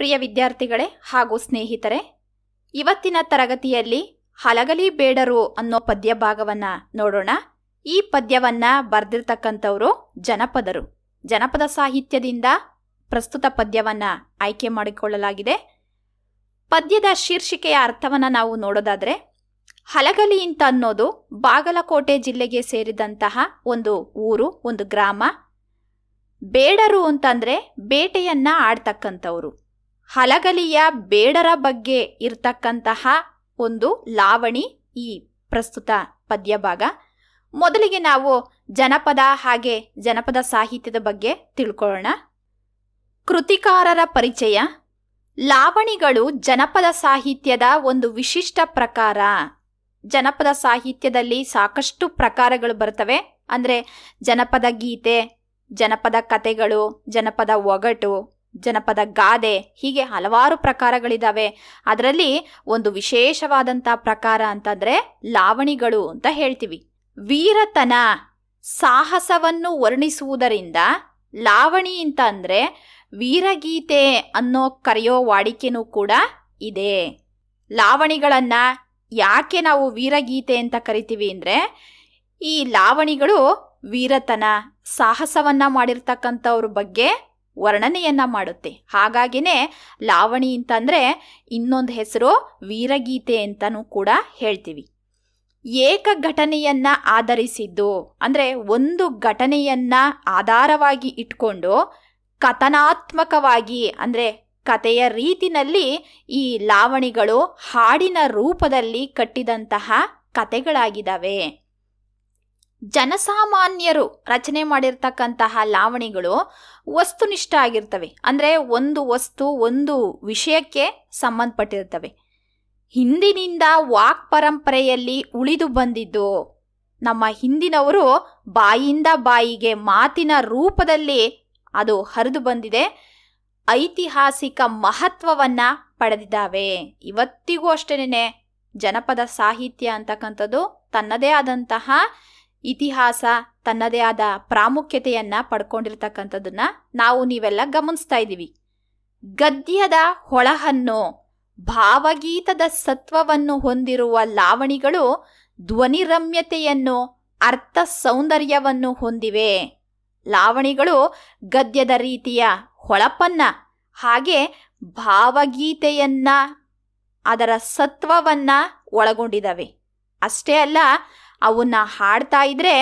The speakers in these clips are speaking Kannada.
ಪ್ರಿಯ ವಿದ್ಯಾರ್ಥಿಗಳೇ ಹಾಗೂ ಸ್ನೇಹಿತರೆ ಇವತ್ತಿನ ತರಗತಿಯಲ್ಲಿ ಹಲಗಲಿ ಬೇಡರು ಅನ್ನೋ ಪದ್ಯ ಭಾಗವನ್ನ ನೋಡೋಣ ಈ ಪದ್ಯವನ್ನ ಬರೆದಿರ್ತಕ್ಕಂಥವರು ಜನಪದರು ಜನಪದ ಸಾಹಿತ್ಯದಿಂದ ಪ್ರಸ್ತುತ ಪದ್ಯವನ್ನ ಆಯ್ಕೆ ಮಾಡಿಕೊಳ್ಳಲಾಗಿದೆ ಪದ್ಯದ ಶೀರ್ಷಿಕೆಯ ಅರ್ಥವನ್ನ ನಾವು ನೋಡೋದಾದ್ರೆ ಹಲಗಲಿ ಅಂತ ಅನ್ನೋದು ಬಾಗಲಕೋಟೆ ಜಿಲ್ಲೆಗೆ ಸೇರಿದಂತಹ ಒಂದು ಊರು ಒಂದು ಗ್ರಾಮ ಬೇಡರು ಅಂತಂದ್ರೆ ಬೇಟೆಯನ್ನ ಆಡ್ತಕ್ಕಂಥವ್ರು ಹಲಗಲಿಯ ಬೇಡರ ಬಗ್ಗೆ ಇರ್ತಕ್ಕಂತಹ ಒಂದು ಲಾವಣಿ ಈ ಪ್ರಸ್ತುತ ಪದ್ಯ ಭಾಗ ಮೊದಲಿಗೆ ನಾವು ಜನಪದ ಹಾಗೆ ಜನಪದ ಸಾಹಿತ್ಯದ ಬಗ್ಗೆ ತಿಳ್ಕೊಳ್ಳೋಣ ಕೃತಿಕಾರರ ಪರಿಚಯ ಲಾವಣಿಗಳು ಜನಪದ ಸಾಹಿತ್ಯದ ಒಂದು ವಿಶಿಷ್ಟ ಪ್ರಕಾರ ಜನಪದ ಸಾಹಿತ್ಯದಲ್ಲಿ ಸಾಕಷ್ಟು ಪ್ರಕಾರಗಳು ಬರ್ತವೆ ಅಂದರೆ ಜನಪದ ಗೀತೆ ಜನಪದ ಕಥೆಗಳು ಜನಪದ ಒಗಟು ಜನಪದ ಗಾದೆ ಹೀಗೆ ಹಲವಾರು ಪ್ರಕಾರಗಳಿದ್ದಾವೆ ಅದರಲ್ಲಿ ಒಂದು ವಿಶೇಷವಾದಂಥ ಪ್ರಕಾರ ಅಂತಂದರೆ ಲಾವಣಿಗಳು ಅಂತ ಹೇಳ್ತೀವಿ ವೀರತನ ಸಾಹಸವನ್ನು ವರ್ಣಿಸುವುದರಿಂದ ಲಾವಣಿ ಅಂತ ಅಂದರೆ ವೀರಗೀತೆ ಅನ್ನೋ ಕರೆಯೋ ವಾಡಿಕೆನೂ ಕೂಡ ಇದೆ ಲಾವಣಿಗಳನ್ನು ಯಾಕೆ ನಾವು ವೀರಗೀತೆ ಅಂತ ಕರಿತೀವಿ ಅಂದರೆ ಈ ಲಾವಣಿಗಳು ವೀರತನ ಸಾಹಸವನ್ನು ಮಾಡಿರ್ತಕ್ಕಂಥವ್ರ ಬಗ್ಗೆ ವರ್ಣನೆಯನ್ನ ಮಾಡುತ್ತೆ ಹಾಗಾಗಿನೇ ಲಾವಣಿ ಅಂತಂದ್ರೆ ಇನ್ನೊಂದು ಹೆಸರು ವೀರಗೀತೆ ಅಂತಲೂ ಕೂಡ ಹೇಳ್ತೀವಿ ಏಕ ಘಟನೆಯನ್ನ ಆಧರಿಸಿದ್ದು ಅಂದರೆ ಒಂದು ಘಟನೆಯನ್ನ ಆಧಾರವಾಗಿ ಇಟ್ಕೊಂಡು ಕಥನಾತ್ಮಕವಾಗಿ ಅಂದರೆ ಕತೆಯ ರೀತಿನಲ್ಲಿ ಈ ಲಾವಣಿಗಳು ಹಾಡಿನ ರೂಪದಲ್ಲಿ ಕಟ್ಟಿದಂತಹ ಕತೆಗಳಾಗಿದ್ದಾವೆ ಜನಸಾಮಾನ್ಯರು ರಚನೆ ಮಾಡಿರ್ತಕ್ಕಂತಹ ಲಾವಣಿಗಳು ವಸ್ತುನಿಷ್ಠ ಆಗಿರ್ತವೆ ಅಂದರೆ ಒಂದು ವಸ್ತು ಒಂದು ವಿಷಯಕ್ಕೆ ಸಂಬಂಧಪಟ್ಟಿರ್ತವೆ ಹಿಂದಿನಿಂದ ವಾಕ್ ಪರಂಪರೆಯಲ್ಲಿ ಉಳಿದು ಬಂದಿದ್ದು ನಮ್ಮ ಹಿಂದಿನವರು ಬಾಯಿಂದ ಬಾಯಿಗೆ ಮಾತಿನ ರೂಪದಲ್ಲಿ ಅದು ಹರಿದು ಬಂದಿದೆ ಐತಿಹಾಸಿಕ ಮಹತ್ವವನ್ನು ಪಡೆದಿದ್ದಾವೆ ಇವತ್ತಿಗೂ ಅಷ್ಟೇನೆ ಜನಪದ ಸಾಹಿತ್ಯ ಅಂತಕ್ಕಂಥದ್ದು ತನ್ನದೇ ಆದಂತಹ ಇತಿಹಾಸ ತನ್ನದೇ ಆದ ಪ್ರಾಮುಖ್ಯತೆಯನ್ನ ಪಡ್ಕೊಂಡಿರ್ತಕ್ಕಂಥದ್ದನ್ನ ನಾವು ನೀವೆಲ್ಲ ಗಮನಿಸ್ತಾ ಇದ್ದೀವಿ ಗದ್ಯದ ಹೊಳಹನ್ನು ಭಾವಗೀತದ ಸತ್ವವನ್ನು ಹೊಂದಿರುವ ಲಾವಣಿಗಳು ಧ್ವನಿರಮ್ಯತೆಯನ್ನು ಅರ್ಥ ಸೌಂದರ್ಯವನ್ನು ಹೊಂದಿವೆ ಲಾವಣಿಗಳು ಗದ್ಯದ ರೀತಿಯ ಹೊಳಪನ್ನ ಹಾಗೆ ಭಾವಗೀತೆಯನ್ನ ಅದರ ಸತ್ವವನ್ನ ಒಳಗೊಂಡಿದ್ದಾವೆ ಅಷ್ಟೇ ಅಲ್ಲ ಅವನ್ನ ಹಾಡ್ತಾ ಇದ್ರೆ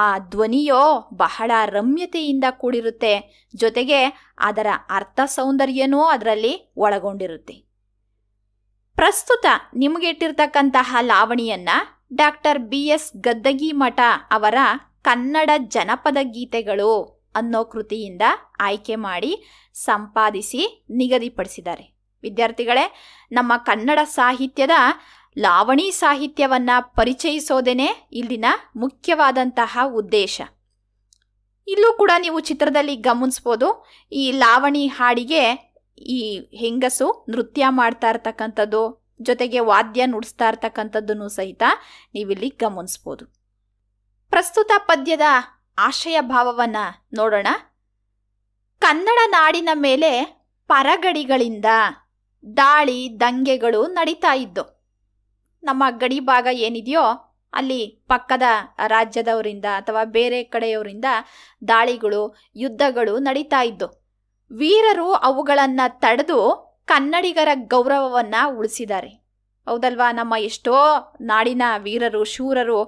ಆ ಧ್ವನಿಯೋ ಬಹಳ ರಮ್ಯತೆಯಿಂದ ಕೂಡಿರುತ್ತೆ ಜೊತೆಗೆ ಅದರ ಅರ್ಥ ಸೌಂದರ್ಯನೂ ಅದರಲ್ಲಿ ಒಳಗೊಂಡಿರುತ್ತೆ ಪ್ರಸ್ತುತ ನಿಮಗಿಟ್ಟಿರ್ತಕ್ಕಂತಹ ಲಾವಣಿಯನ್ನ doctor B S Gaddagimath ಅವರ ಕನ್ನಡ ಜನಪದ ಗೀತೆಗಳು ಅನ್ನೋ ಕೃತಿಯಿಂದ ಆಯ್ಕೆ ಮಾಡಿ ಸಂಪಾದಿಸಿ ನಿಗದಿಪಡಿಸಿದ್ದಾರೆ ವಿದ್ಯಾರ್ಥಿಗಳೇ ನಮ್ಮ ಕನ್ನಡ ಸಾಹಿತ್ಯದ ಲಾವಣಿ ಸಾಹಿತ್ಯವನ್ನು ಪರಿಚಯಿಸೋದೇನೆ ಇಲ್ಲಿನ ಮುಖ್ಯವಾದಂತಹ ಉದ್ದೇಶ ಇಲ್ಲೂ ಕೂಡ ನೀವು ಚಿತ್ರದಲ್ಲಿ ಗಮನಿಸ್ಬೋದು ಈ ಲಾವಣಿ ಹಾಡಿಗೆ ಈ ಹೆಂಗಸು ನೃತ್ಯ ಮಾಡ್ತಾ ಇರ್ತಕ್ಕಂಥದ್ದು ಜೊತೆಗೆ ವಾದ್ಯ ನುಡಿಸ್ತಾ ಇರ್ತಕ್ಕಂಥದ್ದನ್ನು ಸಹಿತ ನೀವಿಲ್ಲಿ ಗಮನಿಸ್ಬೋದು ಪ್ರಸ್ತುತ ಪದ್ಯದ ಆಶಯ ಭಾವವನ್ನು ನೋಡೋಣ ಕನ್ನಡ ನಾಡಿನ ಮೇಲೆ ಪರಗಡಿಗಳಿಂದ ದಾಳಿ ದಂಗೆಗಳು ನಡೀತಾ ಇದ್ದು ನಮ್ಮ ಗಡಿ ಭಾಗ ಏನಿದೆಯೋ ಅಲ್ಲಿ ಪಕ್ಕದ ರಾಜ್ಯದವರಿಂದ ಅಥವಾ ಬೇರೆ ಕಡೆಯವರಿಂದ ದಾಳಿಗಳು ಯುದ್ಧಗಳು ನಡೀತಾ ಇದ್ದು ವೀರರು ಅವುಗಳನ್ನು ತಡೆದು ಕನ್ನಡಿಗರ ಗೌರವವನ್ನು ಉಳಿಸಿದ್ದಾರೆ ಹೌದಲ್ವಾ ನಮ್ಮ ಎಷ್ಟೋ ನಾಡಿನ ವೀರರು ಶೂರರು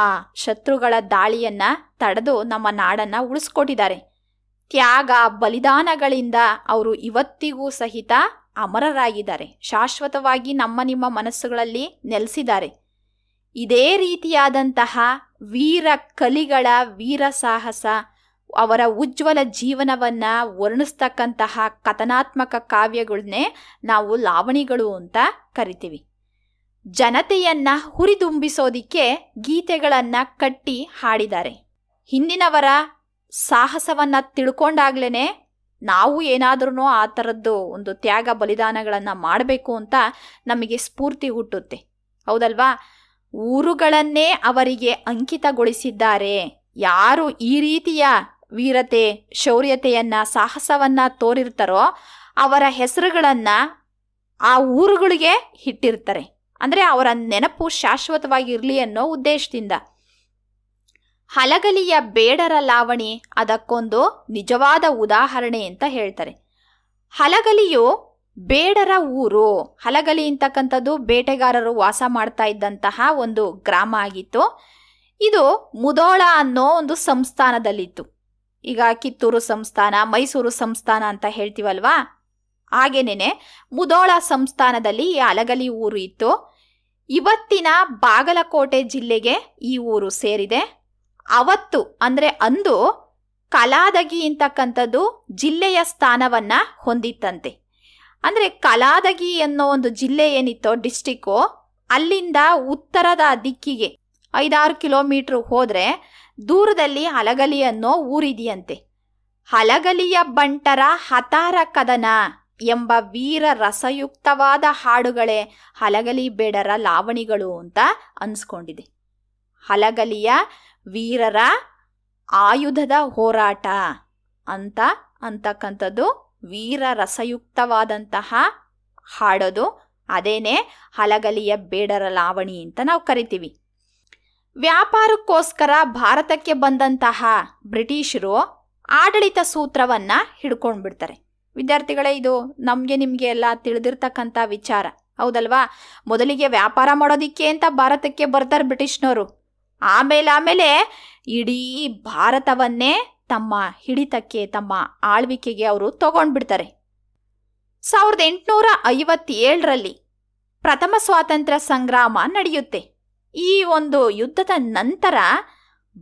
ಆ ಶತ್ರುಗಳ ದಾಳಿಯನ್ನು ತಡೆದು ನಮ್ಮ ನಾಡನ್ನು ಉಳಿಸ್ಕೊಟ್ಟಿದ್ದಾರೆ ತ್ಯಾಗ ಬಲಿದಾನಗಳಿಂದ ಅವರು ಇವತ್ತಿಗೂ ಸಹಿತ ಅಮರರಾಗಿದ್ದಾರೆ ಶಾಶ್ವತವಾಗಿ ನಮ್ಮ ನಿಮ್ಮ ಮನಸ್ಸುಗಳಲ್ಲಿ ನೆಲೆಸಿದ್ದಾರೆ ಇದೇ ರೀತಿಯಾದಂತಹ ವೀರ ಕಲಿಗಳ ವೀರ ಸಾಹಸ ಅವರ ಉಜ್ವಲ ಜೀವನವನ್ನು ವರ್ಣಿಸ್ತಕ್ಕಂತಹ ಕಥನಾತ್ಮಕ ಕಾವ್ಯಗಳನ್ನೇ ನಾವು ಲಾವಣಿಗಳು ಅಂತ ಕರಿತೀವಿ ಜನತೆಯನ್ನು ಹುರಿದುಂಬಿಸೋದಿಕ್ಕೆ ಗೀತೆಗಳನ್ನು ಕಟ್ಟಿ ಹಾಡಿದ್ದಾರೆ ಹಿಂದಿನವರ ಸಾಹಸವನ್ನು ತಿಳ್ಕೊಂಡಾಗ್ಲೇ ನಾವು ಏನಾದ್ರೂ ಆ ಥರದ್ದು ಒಂದು ತ್ಯಾಗ ಬಲಿದಾನಗಳನ್ನು ಮಾಡಬೇಕು ಅಂತ ನಮಗೆ ಸ್ಫೂರ್ತಿ ಹುಟ್ಟುತ್ತೆ ಹೌದಲ್ವಾ ಊರುಗಳನ್ನೇ ಅವರಿಗೆ ಅಂಕಿತಗೊಳಿಸಿದ್ದಾರೆ ಯಾರು ಈ ರೀತಿಯ ವೀರತೆ ಶೌರ್ಯತೆಯನ್ನ ಸಾಹಸವನ್ನ ತೋರಿರ್ತಾರೋ ಅವರ ಹೆಸರುಗಳನ್ನ ಆ ಊರುಗಳಿಗೆ ಇಟ್ಟಿರ್ತಾರೆ ಅಂದರೆ ಅವರ ನೆನಪು ಶಾಶ್ವತವಾಗಿರಲಿ ಅನ್ನೋ ಉದ್ದೇಶದಿಂದ ಹಲಗಲಿಯ ಬೇಡರ ಲಾವಣಿ ಅದಕ್ಕೊಂದು ನಿಜವಾದ ಉದಾಹರಣೆ ಅಂತ ಹೇಳ್ತಾರೆ ಹಲಗಲಿಯು ಬೇಡರ ಊರು ಹಲಗಲಿ ಅಂತಕ್ಕಂಥದ್ದು ಬೇಟೆಗಾರರು ವಾಸ ಮಾಡ್ತಾ ಇದ್ದಂತಹ ಒಂದು ಗ್ರಾಮ ಆಗಿತ್ತು ಇದು ಮುದೋಳ ಅನ್ನೋ ಒಂದು ಸಂಸ್ಥಾನದಲ್ಲಿತ್ತು ಈಗ ಕಿತ್ತೂರು ಸಂಸ್ಥಾನ ಮೈಸೂರು ಸಂಸ್ಥಾನ ಅಂತ ಹೇಳ್ತೀವಲ್ವಾ ಹಾಗೇನೇನೆ ಮುದೋಳ ಸಂಸ್ಥಾನದಲ್ಲಿ ಈ ಹಲಗಲಿ ಊರು ಇತ್ತು ಇವತ್ತಿನ ಬಾಗಲಕೋಟೆ ಜಿಲ್ಲೆಗೆ ಈ ಊರು ಸೇರಿದೆ ಅವತ್ತು ಅಂದರೆ ಅಂದು ಕಲಾದಗಿ ಅಂತಕ್ಕಂಥದ್ದು ಜಿಲ್ಲೆಯ ಸ್ಥಾನವನ್ನ ಹೊಂದಿತ್ತಂತೆ ಅಂದರೆ ಕಲಾದಗಿ ಅನ್ನೋ ಒಂದು ಜಿಲ್ಲೆ ಏನಿತ್ತೋ ಡಿಸ್ಟಿಕ್ಕು ಅಲ್ಲಿಂದ ಉತ್ತರದ ದಿಕ್ಕಿಗೆ ಐದಾರು ಕಿಲೋಮೀಟ್ರ್ ಹೋದರೆ ದೂರದಲ್ಲಿ ಹಲಗಲಿ ಅನ್ನೋ ಊರಿದೆಯಂತೆ ಹಲಗಲಿಯ ಬಂಟರ ಹತಾರ ಕದನ ಎಂಬ ವೀರ ರಸಯುಕ್ತವಾದ ಹಾಡುಗಳೇ ಹಲಗಲಿ ಬೇಡರ ಲಾವಣಿಗಳು ಅಂತ ಅನ್ಸ್ಕೊಂಡಿದೆ ಹಲಗಲಿಯ ವೀರರ ಆಯುಧದ ಹೋರಾಟ ಅಂತ ಅಂತಕ್ಕಂಥದ್ದು ವೀರ ರಸಯುಕ್ತವಾದಂತಹ ಹಾಡೋದು ಅದೇನೆ ಹಲಗಲಿಯ ಬೇಡರ ಲಾವಣಿ ಅಂತ ನಾವು ಕರಿತೀವಿ ವ್ಯಾಪಾರಕ್ಕೋಸ್ಕರ ಭಾರತಕ್ಕೆ ಬಂದಂತಹ ಬ್ರಿಟಿಷರು ಆಡಳಿತ ಸೂತ್ರವನ್ನು ಹಿಡ್ಕೊಂಡ್ಬಿಡ್ತಾರೆ ವಿದ್ಯಾರ್ಥಿಗಳೇ ಇದು ನಮಗೆ ನಿಮಗೆ ಎಲ್ಲ ತಿಳಿದಿರ್ತಕ್ಕಂಥ ವಿಚಾರ ಹೌದಲ್ವಾ ಮೊದಲಿಗೆ ವ್ಯಾಪಾರ ಮಾಡೋದಿಕ್ಕೆ ಅಂತ ಭಾರತಕ್ಕೆ ಬರ್ತಾರೆ ಬ್ರಿಟಿಷ್ನವರು ಆಮೇಲೆ ಆಮೇಲೆ ಇಡೀ ಭಾರತವನ್ನೇ ತಮ್ಮ ಹಿಡಿತಕ್ಕೆ ತಮ್ಮ ಆಳ್ವಿಕೆಗೆ ಅವರು ತಗೊಂಡ್ಬಿಡ್ತಾರೆ ಸಾವಿರದ ಎಂಟುನೂರ ಐವತ್ತೇಳರಲ್ಲಿ ಪ್ರಥಮ ಸ್ವಾತಂತ್ರ್ಯ ಸಂಗ್ರಾಮ ನಡೆಯುತ್ತೆ ಈ ಒಂದು ಯುದ್ಧದ ನಂತರ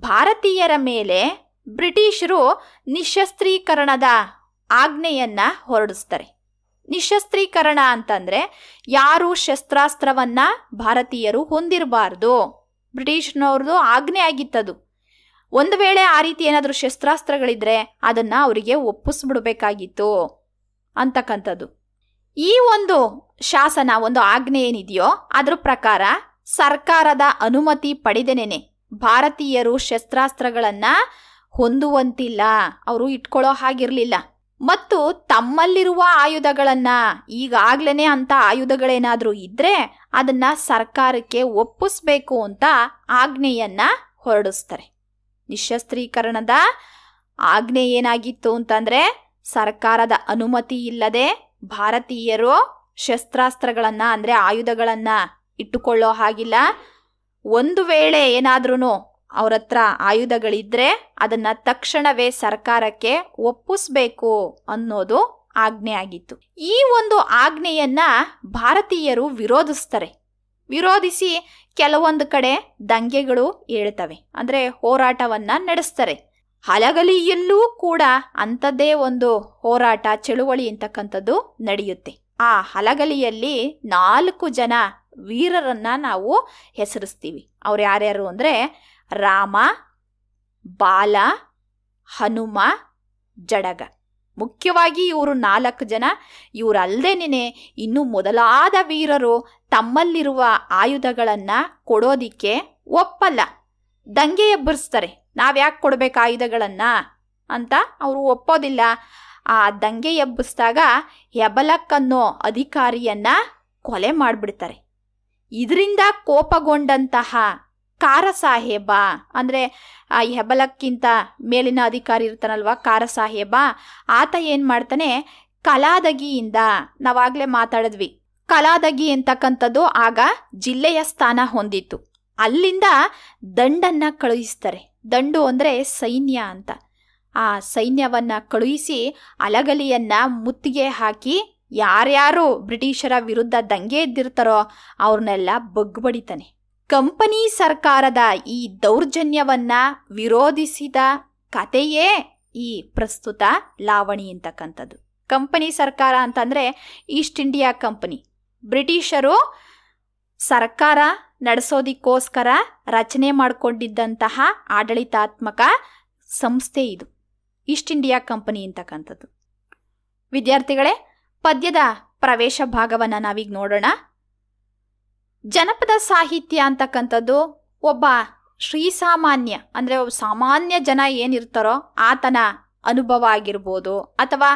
ಭಾರತೀಯರ ಮೇಲೆ ಬ್ರಿಟಿಷರು ನಿಶಸ್ತ್ರೀಕರಣದ ಆಜ್ಞೆಯನ್ನು ಹೊರಡಿಸ್ತಾರೆ ನಿಶಸ್ತ್ರೀಕರಣ ಅಂತಂದರೆ ಯಾರು ಶಸ್ತ್ರಾಸ್ತ್ರವನ್ನು ಭಾರತೀಯರು ಹೊಂದಿರಬಾರ್ದು ಬ್ರಿಟಿಷ್ನವ್ರದ್ದು ಆಜ್ಞೆ ಆಗಿತ್ತದು ಒಂದು ವೇಳೆ ಆ ರೀತಿ ಏನಾದರೂ ಶಸ್ತ್ರಾಸ್ತ್ರಗಳಿದ್ರೆ ಅದನ್ನು ಅವರಿಗೆ ಒಪ್ಪಿಸ್ಬಿಡ್ಬೇಕಾಗಿತ್ತು ಅಂತಕ್ಕಂಥದ್ದು ಈ ಒಂದು ಶಾಸನ ಒಂದು ಆಜ್ಞೆ ಏನಿದೆಯೋ ಅದರ ಪ್ರಕಾರ ಸರ್ಕಾರದ ಅನುಮತಿ ಪಡೆದೇನೆ ಭಾರತೀಯರು ಶಸ್ತ್ರಾಸ್ತ್ರಗಳನ್ನು ಹೊಂದುವಂತಿಲ್ಲ ಅವರು ಇಟ್ಕೊಳ್ಳೋ ಹಾಗಿರಲಿಲ್ಲ ಮತ್ತು ತಮ್ಮಲ್ಲಿರುವ ಆಯುಧಗಳನ್ನ ಈಗಾಗ್ಲೇ ಅಂತ ಆಯುಧಗಳೇನಾದರೂ ಇದ್ರೆ ಅದನ್ನ ಸರ್ಕಾರಕ್ಕೆ ಒಪ್ಪಿಸ್ಬೇಕು ಅಂತ ಆಜ್ಞೆಯನ್ನ ಹೊರಡಿಸ್ತಾರೆ ನಿಶಸ್ತ್ರೀಕರಣದ ಆಜ್ಞೆ ಏನಾಗಿತ್ತು ಅಂತಂದ್ರೆ ಸರ್ಕಾರದ ಅನುಮತಿ ಇಲ್ಲದೆ ಭಾರತೀಯರು ಶಸ್ತ್ರಾಸ್ತ್ರಗಳನ್ನ ಅಂದ್ರೆ ಆಯುಧಗಳನ್ನ ಇಟ್ಟುಕೊಳ್ಳೋ ಹಾಗಿಲ್ಲ ಒಂದು ವೇಳೆ ಏನಾದ್ರೂ ಅವ್ರ ಹತ್ರ ಆಯುಧಗಳಿದ್ರೆ ಅದನ್ನ ತಕ್ಷಣವೇ ಸರ್ಕಾರಕ್ಕೆ ಒಪ್ಪಿಸ್ಬೇಕು ಅನ್ನೋದು ಆಜ್ಞೆ ಆಗಿತ್ತು ಈ ಒಂದು ಆಜ್ಞೆಯನ್ನ ಭಾರತೀಯರು ವಿರೋಧಿಸ್ತಾರೆ ವಿರೋಧಿಸಿ ಕೆಲವೊಂದು ಕಡೆ ದಂಗೆಗಳು ಹೇಳ್ತವೆ ಅಂದ್ರೆ ಹೋರಾಟವನ್ನ ನಡೆಸ್ತಾರೆ ಹಲಗಲಿಯಲ್ಲೂ ಕೂಡ ಅಂಥದ್ದೇ ಒಂದು ಹೋರಾಟ ಚಳುವಳಿ ಅಂತಕ್ಕಂಥದ್ದು ನಡೆಯುತ್ತೆ ಆ ಹಲಗಲಿಯಲ್ಲಿ ನಾಲ್ಕು ಜನ ವೀರರನ್ನ ನಾವು ಹೆಸರಿಸ್ತೀವಿ ಅವ್ರು ಯಾರ್ಯಾರು ಅಂದ್ರೆ ರಾಮ ಬಾಲ ಹನುಮ ಜಡಗ ಮುಖ್ಯವಾಗಿ ಇವರು ನಾಲ್ಕು ಜನ ಇವರಲ್ಲದೇನೆ ಇನ್ನು ಮೊದಲಾದ ವೀರರು ತಮ್ಮಲ್ಲಿರುವ ಆಯುಧಗಳನ್ನು ಕೊಡೋದಿಕ್ಕೆ ಒಪ್ಪಲ್ಲ ದಂಗೆ ಎಬ್ಬರಿಸ್ತಾರೆ ನಾವ್ಯಾಕೆ ಕೊಡಬೇಕು ಆಯುಧಗಳನ್ನು ಅಂತ ಅವರು ಒಪ್ಪೋದಿಲ್ಲ ಆ ದಂಗೆ ಎಬ್ಬಿಸಿದಾಗ ಹೆಬಲಕ್ಕನ್ನೋ ಅಧಿಕಾರಿಯನ್ನು ಕೊಲೆ ಮಾಡಿಬಿಡ್ತಾರೆ ಇದರಿಂದ ಕೋಪಗೊಂಡಂತಹ ಕಾರಸಾಹೇಬ ಅಂದರೆ ಆ ಹೆಬಲಕ್ಕಿಂತ ಮೇಲಿನ ಅಧಿಕಾರಿ ಇರ್ತಾನಲ್ವ ಕಾರಸಾಹೇಬ ಆತ ಏನು ಮಾಡ್ತಾನೆ ಕಲಾದಗಿಯಿಂದ ನಾವಾಗಲೇ ಮಾತಾಡಿದ್ವಿ ಕಲಾದಗಿ ಅಂತಕ್ಕಂಥದ್ದು ಆಗ ಜಿಲ್ಲೆಯ ಸ್ಥಾನ ಹೊಂದಿತ್ತು ಅಲ್ಲಿಂದ ದಂಡನ್ನು ಕಳುಹಿಸ್ತಾರೆ ದಂಡು ಅಂದರೆ ಸೈನ್ಯ ಅಂತ ಆ ಸೈನ್ಯವನ್ನು ಕಳುಹಿಸಿ ಅಲಗಲಿಯನ್ನು ಮುತ್ತಿಗೆ ಹಾಕಿ ಯಾರ್ಯಾರು ಬ್ರಿಟಿಷರ ವಿರುದ್ಧ ದಂಗೆ ಎದ್ದಿರ್ತಾರೋ ಅವ್ರನ್ನೆಲ್ಲ ಬಗ್ಬಡಿತಾನೆ ಕಂಪನಿ ಸರ್ಕಾರದ ಈ ದೌರ್ಜನ್ಯವನ್ನ ವಿರೋಧಿಸಿದ ಕತೆಯೇ ಈ ಪ್ರಸ್ತುತ ಲಾವಣಿ ಅಂತಕ್ಕಂಥದ್ದು ಕಂಪನಿ ಸರ್ಕಾರ ಅಂತಂದರೆ ಈಸ್ಟ್ ಇಂಡಿಯಾ ಕಂಪನಿ ಬ್ರಿಟಿಷರು ಸರ್ಕಾರ ನಡೆಸೋದಿಕ್ಕೋಸ್ಕರ ರಚನೆ ಮಾಡಿಕೊಂಡಿದ್ದಂತಹ ಆಡಳಿತಾತ್ಮಕ ಸಂಸ್ಥೆ ಇದು ಈಸ್ಟ್ ಇಂಡಿಯಾ ಕಂಪನಿ ಅಂತಕ್ಕಂಥದ್ದು ವಿದ್ಯಾರ್ಥಿಗಳೇ ಪದ್ಯದ ಪ್ರವೇಶ ಭಾಗವನ್ನು ನಾವೀಗ ನೋಡೋಣ ಜನಪದ ಸಾಹಿತ್ಯ ಅಂತಕ್ಕಂಥದ್ದು ಒಬ್ಬ ಶ್ರೀಸಾಮಾನ್ಯ ಅಂದರೆ ಒಬ್ಬ ಸಾಮಾನ್ಯ ಜನ ಏನಿರ್ತಾರೋ ಆತನ ಅನುಭವ ಆಗಿರ್ಬೋದು ಅಥವಾ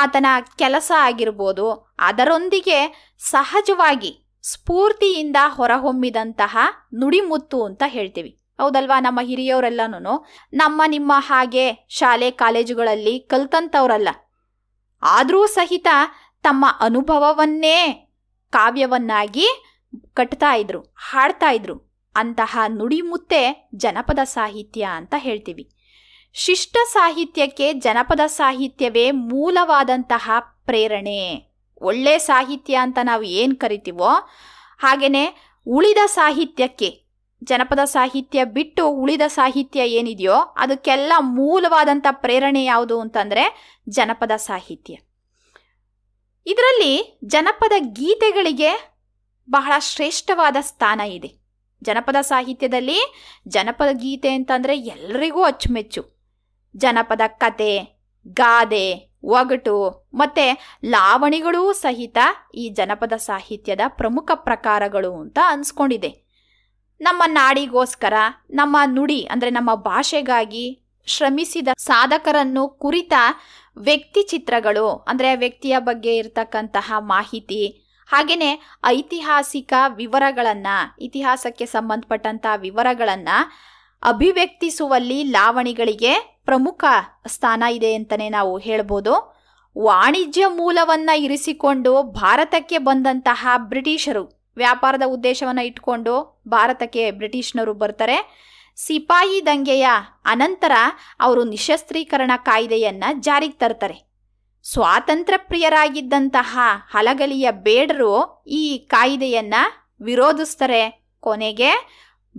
ಆತನ ಕೆಲಸ ಆಗಿರ್ಬೋದು ಅದರೊಂದಿಗೆ ಸಹಜವಾಗಿ ಸ್ಫೂರ್ತಿಯಿಂದ ಹೊರಹೊಮ್ಮಿದಂತಹ ನುಡಿಮುತ್ತು ಅಂತ ಹೇಳ್ತೀವಿ ಹೌದಲ್ವಾ ನಮ್ಮ ಹಿರಿಯವರೆಲ್ಲನೂ ನಮ್ಮ ನಿಮ್ಮ ಹಾಗೆ ಶಾಲೆ ಕಾಲೇಜುಗಳಲ್ಲಿ ಕಲ್ತಂಥವ್ರಲ್ಲ ಆದರೂ ಸಹಿತ ತಮ್ಮ ಅನುಭವವನ್ನೇ ಕಾವ್ಯವನ್ನಾಗಿ ಕಟ್ತಾ ಇದ್ರು ಹಾಡ್ತಾ ಇದ್ರು ಅಂತಹ ನುಡಿಮುತ್ತೆ ಜನಪದ ಸಾಹಿತ್ಯ ಅಂತ ಹೇಳ್ತೀವಿ ಶಿಷ್ಟ ಸಾಹಿತ್ಯಕ್ಕೆ ಜನಪದ ಸಾಹಿತ್ಯವೇ ಮೂಲವಾದಂತಹ ಪ್ರೇರಣೆ ಒಳ್ಳೆ ಸಾಹಿತ್ಯ ಅಂತ ನಾವು ಏನು ಕರಿತೀವೋ ಹಾಗೆಯೇ ಉಳಿದ ಸಾಹಿತ್ಯಕ್ಕೆ ಜನಪದ ಸಾಹಿತ್ಯ ಬಿಟ್ಟು ಉಳಿದ ಸಾಹಿತ್ಯ ಏನಿದೆಯೋ ಅದಕ್ಕೆಲ್ಲ ಮೂಲವಾದಂಥ ಪ್ರೇರಣೆ ಯಾವುದು ಅಂತಂದರೆ ಜನಪದ ಸಾಹಿತ್ಯ ಇದರಲ್ಲಿ ಜನಪದ ಗೀತೆಗಳಿಗೆ ಬಹಳ ಶ್ರೇಷ್ಠವಾದ ಸ್ಥಾನ ಇದೆ ಜನಪದ ಸಾಹಿತ್ಯದಲ್ಲಿ ಜನಪದ ಗೀತೆ ಅಂತಂದರೆ ಎಲ್ರಿಗೂ ಅಚ್ಚುಮೆಚ್ಚು ಜನಪದ ಕತೆ ಗಾದೆ ಒಗಟು ಮತ್ತು ಲಾವಣಿಗಳೂ ಸಹಿತ ಈ ಜನಪದ ಸಾಹಿತ್ಯದ ಪ್ರಮುಖ ಪ್ರಕಾರಗಳು ಅಂತ ಅನ್ಸ್ಕೊಂಡಿದೆ ನಮ್ಮ ನಾಡಿಗೋಸ್ಕರ ನಮ್ಮ ನುಡಿ ಅಂದರೆ ನಮ್ಮ ಭಾಷೆಗಾಗಿ ಶ್ರಮಿಸಿದ ಸಾಧಕರನ್ನು ಕುರಿತ ವ್ಯಕ್ತಿ ಚಿತ್ರಗಳು ಅಂದರೆ ವ್ಯಕ್ತಿಯ ಬಗ್ಗೆ ಇರತಕ್ಕಂತಹ ಮಾಹಿತಿ ಹಾಗೆಯೇ ಐತಿಹಾಸಿಕ ವಿವರಗಳನ್ನು ಇತಿಹಾಸಕ್ಕೆ ಸಂಬಂಧಪಟ್ಟಂಥ ವಿವರಗಳನ್ನು ಅಭಿವ್ಯಕ್ತಿಸುವಲ್ಲಿ ಲಾವಣಿಗಳಿಗೆ ಪ್ರಮುಖ ಸ್ಥಾನ ಇದೆ ಅಂತಲೇ ನಾವು ಹೇಳ್ಬೋದು ವಾಣಿಜ್ಯ ಮೂಲವನ್ನು ಇರಿಸಿಕೊಂಡು ಭಾರತಕ್ಕೆ ಬಂದಂತಹ ಬ್ರಿಟಿಷರು ವ್ಯಾಪಾರದ ಉದ್ದೇಶವನ್ನು ಇಟ್ಕೊಂಡು ಭಾರತಕ್ಕೆ ಬ್ರಿಟಿಷ್ನವರು ಬರ್ತಾರೆ ಸಿಪಾಯಿ ದಂಗೆಯ ಅನಂತರ ಅವರು ನಿಶಸ್ತ್ರೀಕರಣ ಕಾಯ್ದೆಯನ್ನು ಜಾರಿಗೆ ತರ್ತಾರೆ ಪ್ರಿಯರಾಗಿದ್ದಂತಹ ಹಲಗಲಿಯ ಬೇಡರು ಈ ಕಾಯಿದೆಯನ್ನು ವಿರೋಧಿಸ್ತಾರೆ ಕೊನೆಗೆ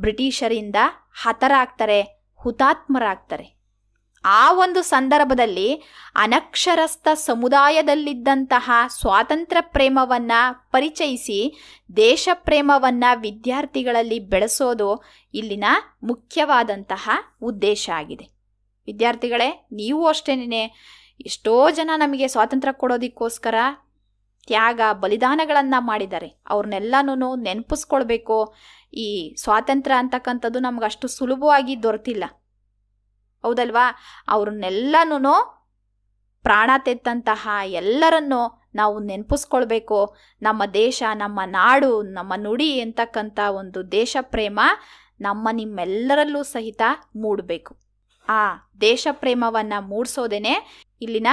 ಬ್ರಿಟಿಷರಿಂದ ಹತರಾಗ್ತಾರೆ ಹುತಾತ್ಮರಾಗ್ತಾರೆ ಆ ಒಂದು ಸಂದರ್ಭದಲ್ಲಿ ಅನಕ್ಷರಸ್ಥ ಸಮುದಾಯದಲ್ಲಿದ್ದಂತಹ ಸ್ವಾತಂತ್ರ್ಯ ಪ್ರೇಮವನ್ನು ಪರಿಚಯಿಸಿ ದೇಶ ಪ್ರೇಮವನ್ನು ವಿದ್ಯಾರ್ಥಿಗಳಲ್ಲಿ ಬೆಳೆಸೋದು ಇಲ್ಲಿನ ಮುಖ್ಯವಾದಂತಹ ಉದ್ದೇಶ ಆಗಿದೆ ವಿದ್ಯಾರ್ಥಿಗಳೇ ನೀವು ಅಷ್ಟೇನೆ ಎಷ್ಟೋ ಜನ ನಮಗೆ ಸ್ವಾತಂತ್ರ್ಯ ಕೊಡೋದಕ್ಕೋಸ್ಕರ ತ್ಯಾಗ ಬಲಿದಾನಗಳನ್ನು ಮಾಡಿದ್ದಾರೆ ಅವ್ರನ್ನೆಲ್ಲನೂ ನೆನಪಿಸ್ಕೊಳ್ಬೇಕು ಈ ಸ್ವಾತಂತ್ರ್ಯ ಅಂತಕ್ಕಂಥದ್ದು ನಮ್ಗೆ ಅಷ್ಟು ಸುಲಭವಾಗಿ ದೊರೆತಿಲ್ಲ ಹೌದಲ್ವಾ ಅವ್ರನ್ನೆಲ್ಲನೂ ಪ್ರಾಣ ತೆತ್ತಂತಹ ಎಲ್ಲರನ್ನು ನಾವು ನೆನಪಿಸ್ಕೊಳ್ಬೇಕು ನಮ್ಮ ದೇಶ ನಮ್ಮ ನಾಡು ನಮ್ಮ ನುಡಿ ಅಂತಕ್ಕಂಥ ಒಂದು ದೇಶ ಪ್ರೇಮ ನಮ್ಮ ನಿಮ್ಮೆಲ್ಲರಲ್ಲೂ ಸಹಿತ ಮೂಡಬೇಕು ಆ ದೇಶ ಪ್ರೇಮವನ್ನ ಮೂಡಿಸೋದೇನೆ ಇಲ್ಲಿನ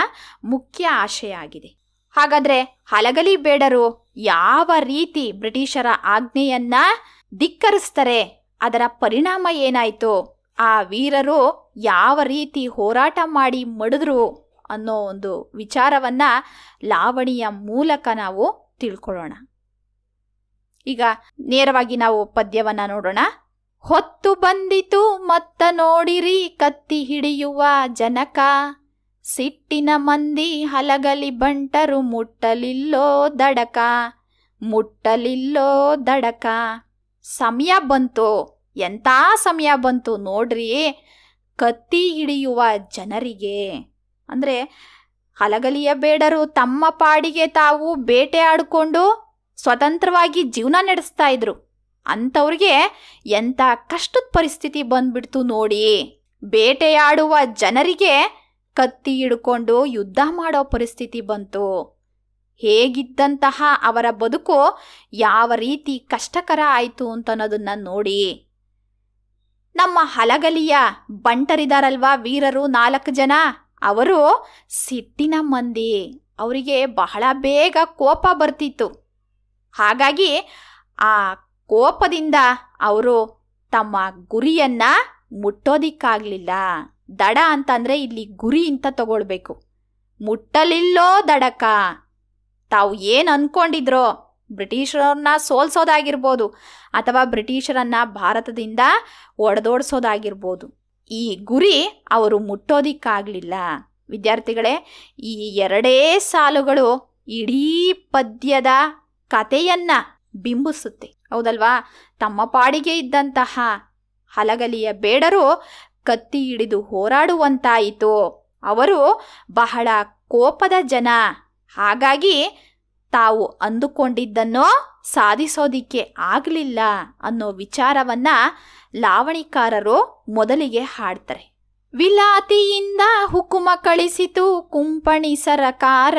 ಮುಖ್ಯ ಆಶಯ ಆಗಿದೆ ಹಾಗಾದ್ರೆ ಹಲಗಲಿ ಬೇಡರು ಯಾವ ರೀತಿ ಬ್ರಿಟಿಷರ ಆಜ್ಞೆಯನ್ನ ಧಿಕ್ಕರಿಸ್ತಾರೆ ಅದರ ಪರಿಣಾಮ ಏನಾಯಿತು ಆ ವೀರರು ಯಾವ ರೀತಿ ಹೋರಾಟ ಮಾಡಿ ಮಡಿದ್ರು ಅನ್ನೋ ಒಂದು ವಿಚಾರವನ್ನ ಲಾವಣಿಯ ಮೂಲಕ ನಾವು ತಿಳ್ಕೊಳ್ಳೋಣ ಈಗ ನೇರವಾಗಿ ನಾವು ಪದ್ಯವನ್ನ ನೋಡೋಣ ಹೊತ್ತು ಬಂದಿತು ಮತ್ತ ನೋಡಿರಿ ಕತ್ತಿ ಹಿಡಿಯುವ ಜನಕ ಸಿಟ್ಟಿನ ಮಂದಿ ಹಲಗಲಿ ಬಂಟರು ಮುಟ್ಟಲಿಲ್ಲೋ ದಡಕ ಮುಟ್ಟಲಿಲ್ಲೋ ದಡಕ ಸಮಯ ಬಂತು ಎಂಥ ಸಮಯ ಬಂತು ನೋಡ್ರಿ ಕತ್ತಿ ಹಿಡಿಯುವ ಜನರಿಗೆ ಅಂದರೆ ಹಲಗಲಿಯ ಬೇಡರು ತಮ್ಮ ಪಾಡಿಗೆ ತಾವು ಬೇಟೆ ಆಡಿಕೊಂಡು ಸ್ವತಂತ್ರವಾಗಿ ಜೀವನ ನಡೆಸ್ತಾ ಇದ್ರು ಅಂಥವ್ರಿಗೆ ಎಂಥ ಕಷ್ಟದ ಪರಿಸ್ಥಿತಿ ಬಂದ್ಬಿಡ್ತು ನೋಡಿ ಬೇಟೆಯಾಡುವ ಜನರಿಗೆ ಕತ್ತಿ ಹಿಡ್ಕೊಂಡು ಯುದ್ಧ ಮಾಡೋ ಪರಿಸ್ಥಿತಿ ಬಂತು ಹೇಗಿದ್ದಂತಹ ಅವರ ಬದುಕು ಯಾವ ರೀತಿ ಕಷ್ಟಕರ ಆಯಿತು ಅಂತನ್ನೋದನ್ನು ನೋಡಿ ನಮ್ಮ ಹಲಗಲಿಯ ಬಂಟರಿದಾರಲ್ವಾ ವೀರರು ನಾಲ್ಕು ಜನ ಅವರು ಸಿಟ್ಟಿನ ಮಂದಿ ಅವರಿಗೆ ಬಹಳ ಬೇಗ ಕೋಪ ಬರ್ತಿತ್ತು ಹಾಗಾಗಿ ಆ ಕೋಪದಿಂದ ಅವರು ತಮ್ಮ ಗುರಿಯನ್ನ ಮುಟ್ಟೋದಿಕ್ಕಾಗಲಿಲ್ಲ ದಡ ಅಂತಂದ್ರೆ ಇಲ್ಲಿ ಗುರಿ ಅಂತ ತಗೊಳ್ಬೇಕು ಮುಟ್ಟಲಿಲ್ಲೋ ದಡಕ ತಾವು ಏನು ಅಂದ್ಕೊಂಡಿದ್ರೋ ಬ್ರಿಟಿಷರನ್ನ ಸೋಲ್ಸೋದಾಗಿರ್ಬೋದು ಅಥವಾ ಬ್ರಿಟಿಷರನ್ನ ಭಾರತದಿಂದ ಒಡೆದೋಡಿಸೋದಾಗಿರ್ಬೋದು ಈ ಗುರಿ ಅವರು ಮುಟ್ಟೋದಿಕ್ಕಾಗಲಿಲ್ಲ ವಿದ್ಯಾರ್ಥಿಗಳೇ ಈ ಎರಡೇ ಸಾಲುಗಳು ಇಡೀ ಪದ್ಯದ ಕತೆಯನ್ನು ಬಿಂಬಿಸುತ್ತೆ ಹೌದಲ್ವಾ ತಮ್ಮ ಪಾಡಿಗೆ ಇದ್ದಂತಹ ಹಲಗಲಿಯ ಬೇಡರು ಕತ್ತಿ ಹಿಡಿದು ಹೋರಾಡುವಂತಾಯಿತು ಅವರು ಬಹಳ ಕೋಪದ ಜನ ಹಾಗಾಗಿ ತಾವು ಅಂದುಕೊಂಡಿದ್ದನ್ನು ಸಾಧಿಸೋದಿಕ್ಕೆ ಆಗಲಿಲ್ಲ ಅನ್ನೋ ವಿಚಾರವನ್ನ ಲಾವಣಿಕಾರರು ಮೊದಲಿಗೆ ಹಾಡ್ತಾರೆ ವಿಲಾತಿಯಿಂದ ಹುಕುಮ ಕಳಿಸಿತು ಕುಂಪಣಿ ಸರಕಾರ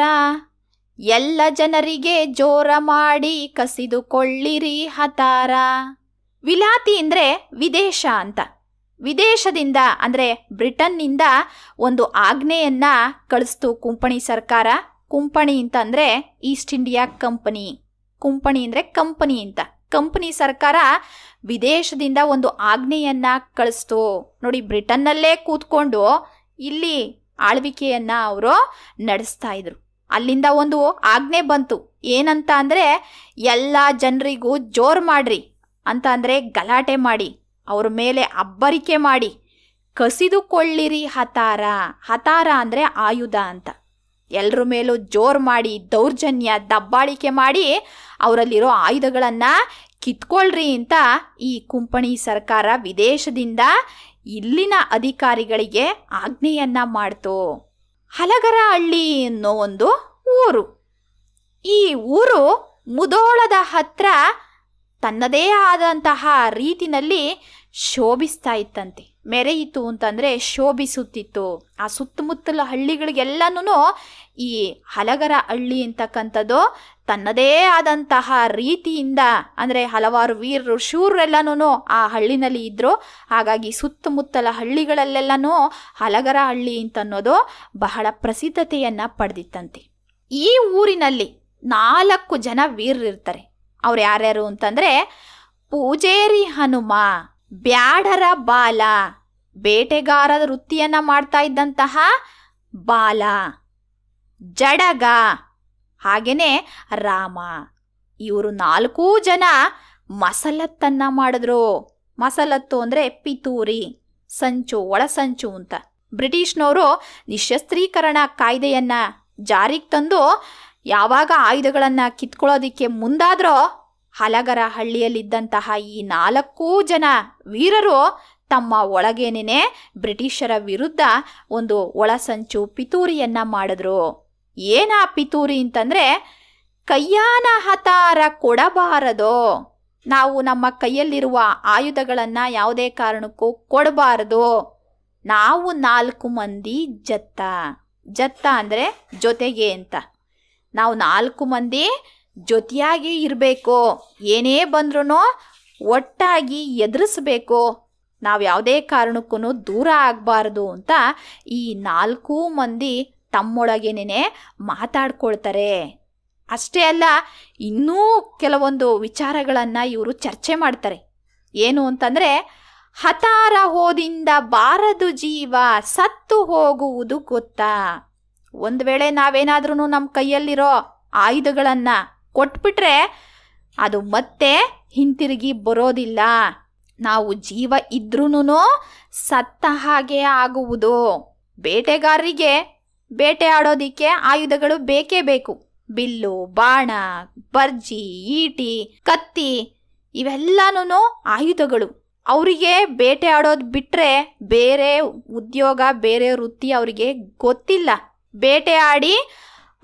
ಎಲ್ಲ ಜನರಿಗೆ ಜೋರ ಮಾಡಿ ಕಸಿದುಕೊಳ್ಳಿರಿ ಹತಾರ ವಿಲಾತಿ ಅಂದರೆ ವಿದೇಶ ಅಂತ ವಿದೇಶದಿಂದ ಅಂದರೆ ಬ್ರಿಟನ್ನಿಂದ ಒಂದು ಆಜ್ಞೆಯನ್ನು ಕಳಿಸ್ತು ಕುಂಪಣಿ ಸರ್ಕಾರ ಕುಂಪಣಿ ಅಂತ ಅಂದರೆ ಈಸ್ಟ್ ಇಂಡಿಯಾ ಕಂಪನಿ ಕುಂಪಣಿ ಅಂದರೆ ಕಂಪನಿ ಅಂತ ಕಂಪನಿ ಸರ್ಕಾರ ವಿದೇಶದಿಂದ ಒಂದು ಆಜ್ಞೆಯನ್ನು ಕಳಿಸ್ತು ನೋಡಿ ಬ್ರಿಟನ್ನಲ್ಲೇ ಕೂತ್ಕೊಂಡು ಇಲ್ಲಿ ಆಳ್ವಿಕೆಯನ್ನು ಅವರು ನಡೆಸ್ತಾ ಇದ್ರು ಅಲ್ಲಿಂದ ಒಂದು ಆಜ್ಞೆ ಬಂತು ಏನಂತ ಅಂದರೆ ಎಲ್ಲ ಜನರಿಗೂ ಜೋರು ಮಾಡ್ರಿ ಅಂತ ಅಂದರೆ ಗಲಾಟೆ ಮಾಡಿ ಅವ್ರ ಮೇಲೆ ಅಬ್ಬರಿಕೆ ಮಾಡಿ ಕಸಿದುಕೊಳ್ಳಿರಿ ಹತಾರ ಹತಾರ ಅಂದರೆ ಆಯುಧ ಅಂತ ಎಲ್ಲರ ಮೇಲೂ ಜೋರು ಮಾಡಿ ದೌರ್ಜನ್ಯ ದಬ್ಬಾಳಿಕೆ ಮಾಡಿ ಅವರಲ್ಲಿರೋ ಆಯುಧಗಳನ್ನು ಕಿತ್ಕೊಳ್ರಿ ಅಂತ ಈ ಕುಂಪಣಿ ಸರ್ಕಾರ ವಿದೇಶದಿಂದ ಇಲ್ಲಿನ ಅಧಿಕಾರಿಗಳಿಗೆ ಆಜ್ಞೆಯನ್ನು ಮಾಡ್ತು ಹಲಗರ ಹಳ್ಳಿ ಅನ್ನೋ ಒಂದು ಊರು ಈ ಊರು ಮುದೋಳದ ಹತ್ರ ತನ್ನದೇ ಆದಂತಹ ರೀತಿನಲ್ಲಿ ಶೋಭಿಸ್ತಾ ಇತ್ತಂತೆ ಮೆರೆಯಿತು ಅಂತಂದರೆ ಶೋಭಿಸುತ್ತಿತ್ತು ಆ ಸುತ್ತಮುತ್ತಲ ಹಳ್ಳಿಗಳಿಗೆಲ್ಲನೂ ಈ ಹಲಗರ ಹಳ್ಳಿ ಅಂತಕ್ಕಂಥದ್ದು ತನ್ನದೇ ಆದಂತಹ ರೀತಿಯಿಂದ ಅಂದರೆ ಹಲವಾರು ವೀರರು ಶೂರರೆಲ್ಲನೂ ಆ ಹಳ್ಳಿನಲ್ಲಿ ಇದ್ದರು ಹಾಗಾಗಿ ಸುತ್ತಮುತ್ತಲ ಹಳ್ಳಿಗಳಲ್ಲೆಲ್ಲನೂ ಹಲಗರ ಹಳ್ಳಿ ಅಂತನ್ನೋದು ಬಹಳ ಪ್ರಸಿದ್ಧತೆಯನ್ನು ಪಡೆದಿತ್ತಂತೆ ಈ ಊರಿನಲ್ಲಿ ನಾಲ್ಕು ಜನ ವೀರರು ಅವ್ರು ಯಾರ್ಯಾರು ಅಂತಂದರೆ ಪೂಜೇರಿ ಹನುಮ ಬ್ಯಾಡರ ಬಾಲ ಬೇಟೆಗಾರರ ವೃತ್ತಿಯನ್ನು ಮಾಡ್ತಾ ಇದ್ದಂತಹ ಬಾಲ ಜಡಗ ಹಾಗೆಯೇ ರಾಮ ಇವರು ನಾಲ್ಕೂ ಜನ ಮಸಲತ್ತನ್ನ ಮಾಡಿದ್ರು ಮಸಲತ್ತು ಅಂದರೆ ಪಿತೂರಿ ಸಂಚು ಒಳಸಂಚು ಅಂತ ಬ್ರಿಟಿಷ್ನವರು ನಿಶಸ್ತ್ರೀಕರಣ ಕಾಯ್ದೆಯನ್ನ ಜಾರಿಗೆ ತಂದು ಯಾವಾಗ ಆಯುಧಗಳನ್ನು ಕಿತ್ಕೊಳ್ಳೋದಿಕ್ಕೆ ಮುಂದಾದ್ರೋ ಹಲಗರ ಹಳ್ಳಿಯಲ್ಲಿದ್ದಂತಹ ಈ ನಾಲ್ಕೂ ಜನ ವೀರರು ತಮ್ಮ ಒಳಗೇನೇ ಬ್ರಿಟಿಷರ ವಿರುದ್ಧ ಒಂದು ಒಳಸಂಚು ಪಿತೂರಿಯನ್ನ ಮಾಡಿದ್ರು ಏನ ಪಿತೂರಿ ಅಂತಂದರೆ ಕೈಯಾನ ಹತಾರ ಕೊಡಬಾರದೋ ನಾವು ನಮ್ಮ ಕೈಯಲ್ಲಿರುವ ಆಯುಧಗಳನ್ನು ಯಾವುದೇ ಕಾರಣಕ್ಕೂ ಕೊಡಬಾರದು ನಾವು ನಾಲ್ಕು ಮಂದಿ ಜತ್ತ ಜತ್ತ ಅಂದರೆ ಜೊತೆಗೆ ಅಂತ ನಾವು ನಾಲ್ಕು ಮಂದಿ ಜೊತೆಯಾಗಿ ಇರಬೇಕು ಏನೇ ಬಂದ್ರೂ ಒಟ್ಟಾಗಿ ಎದುರಿಸ್ಬೇಕು ನಾವು ಯಾವುದೇ ಕಾರಣಕ್ಕೂ ದೂರ ಆಗಬಾರ್ದು ಅಂತ ಈ ನಾಲ್ಕು ಮಂದಿ ತಮ್ಮೊಳಗೇನೇ ಮಾತಾಡ್ಕೊಳ್ತಾರೆ ಅಷ್ಟೇ ಅಲ್ಲ ಇನ್ನೂ ಕೆಲವೊಂದು ವಿಚಾರಗಳನ್ನು ಇವರು ಚರ್ಚೆ ಮಾಡ್ತಾರೆ ಏನು ಅಂತಂದರೆ ಹತಾರ ಹೋದಿಂದ ಬಾರದು ಜೀವ ಸತ್ತು ಹೋಗುವುದು ಗೊತ್ತಾ ಒಂದು ವೇಳೆ ನಾವೇನಾದ್ರೂ ನಮ್ಮ ಕೈಯಲ್ಲಿರೋ ಆಯುಧಗಳನ್ನು ಕೊಟ್ಬಿಟ್ರೆ ಅದು ಮತ್ತೆ ಹಿಂತಿರುಗಿ ಬರೋದಿಲ್ಲ ನಾವು ಜೀವ ಇದ್ರೂ ಸತ್ತ ಹಾಗೆ ಆಗುವುದು ಬೇಟೆಗಾರರಿಗೆ ಬೇಟೆಯಾಡೋದಿಕ್ಕೆ ಆಯುಧಗಳು ಬೇಕೇ ಬೇಕು ಬಿಲ್ಲು ಬಾಣ ಬರ್ಜಿ ಈಟಿ ಕತ್ತಿ ಇವೆಲ್ಲಾನು ಆಯುಧಗಳು ಅವರಿಗೆ ಬೇಟೆ ಆಡೋದು ಬಿಟ್ಟರೆ ಬೇರೆ ಉದ್ಯೋಗ ಬೇರೆ ವೃತ್ತಿ ಅವರಿಗೆ ಗೊತ್ತಿಲ್ಲ ಬೇಟೆ ಆಡಿ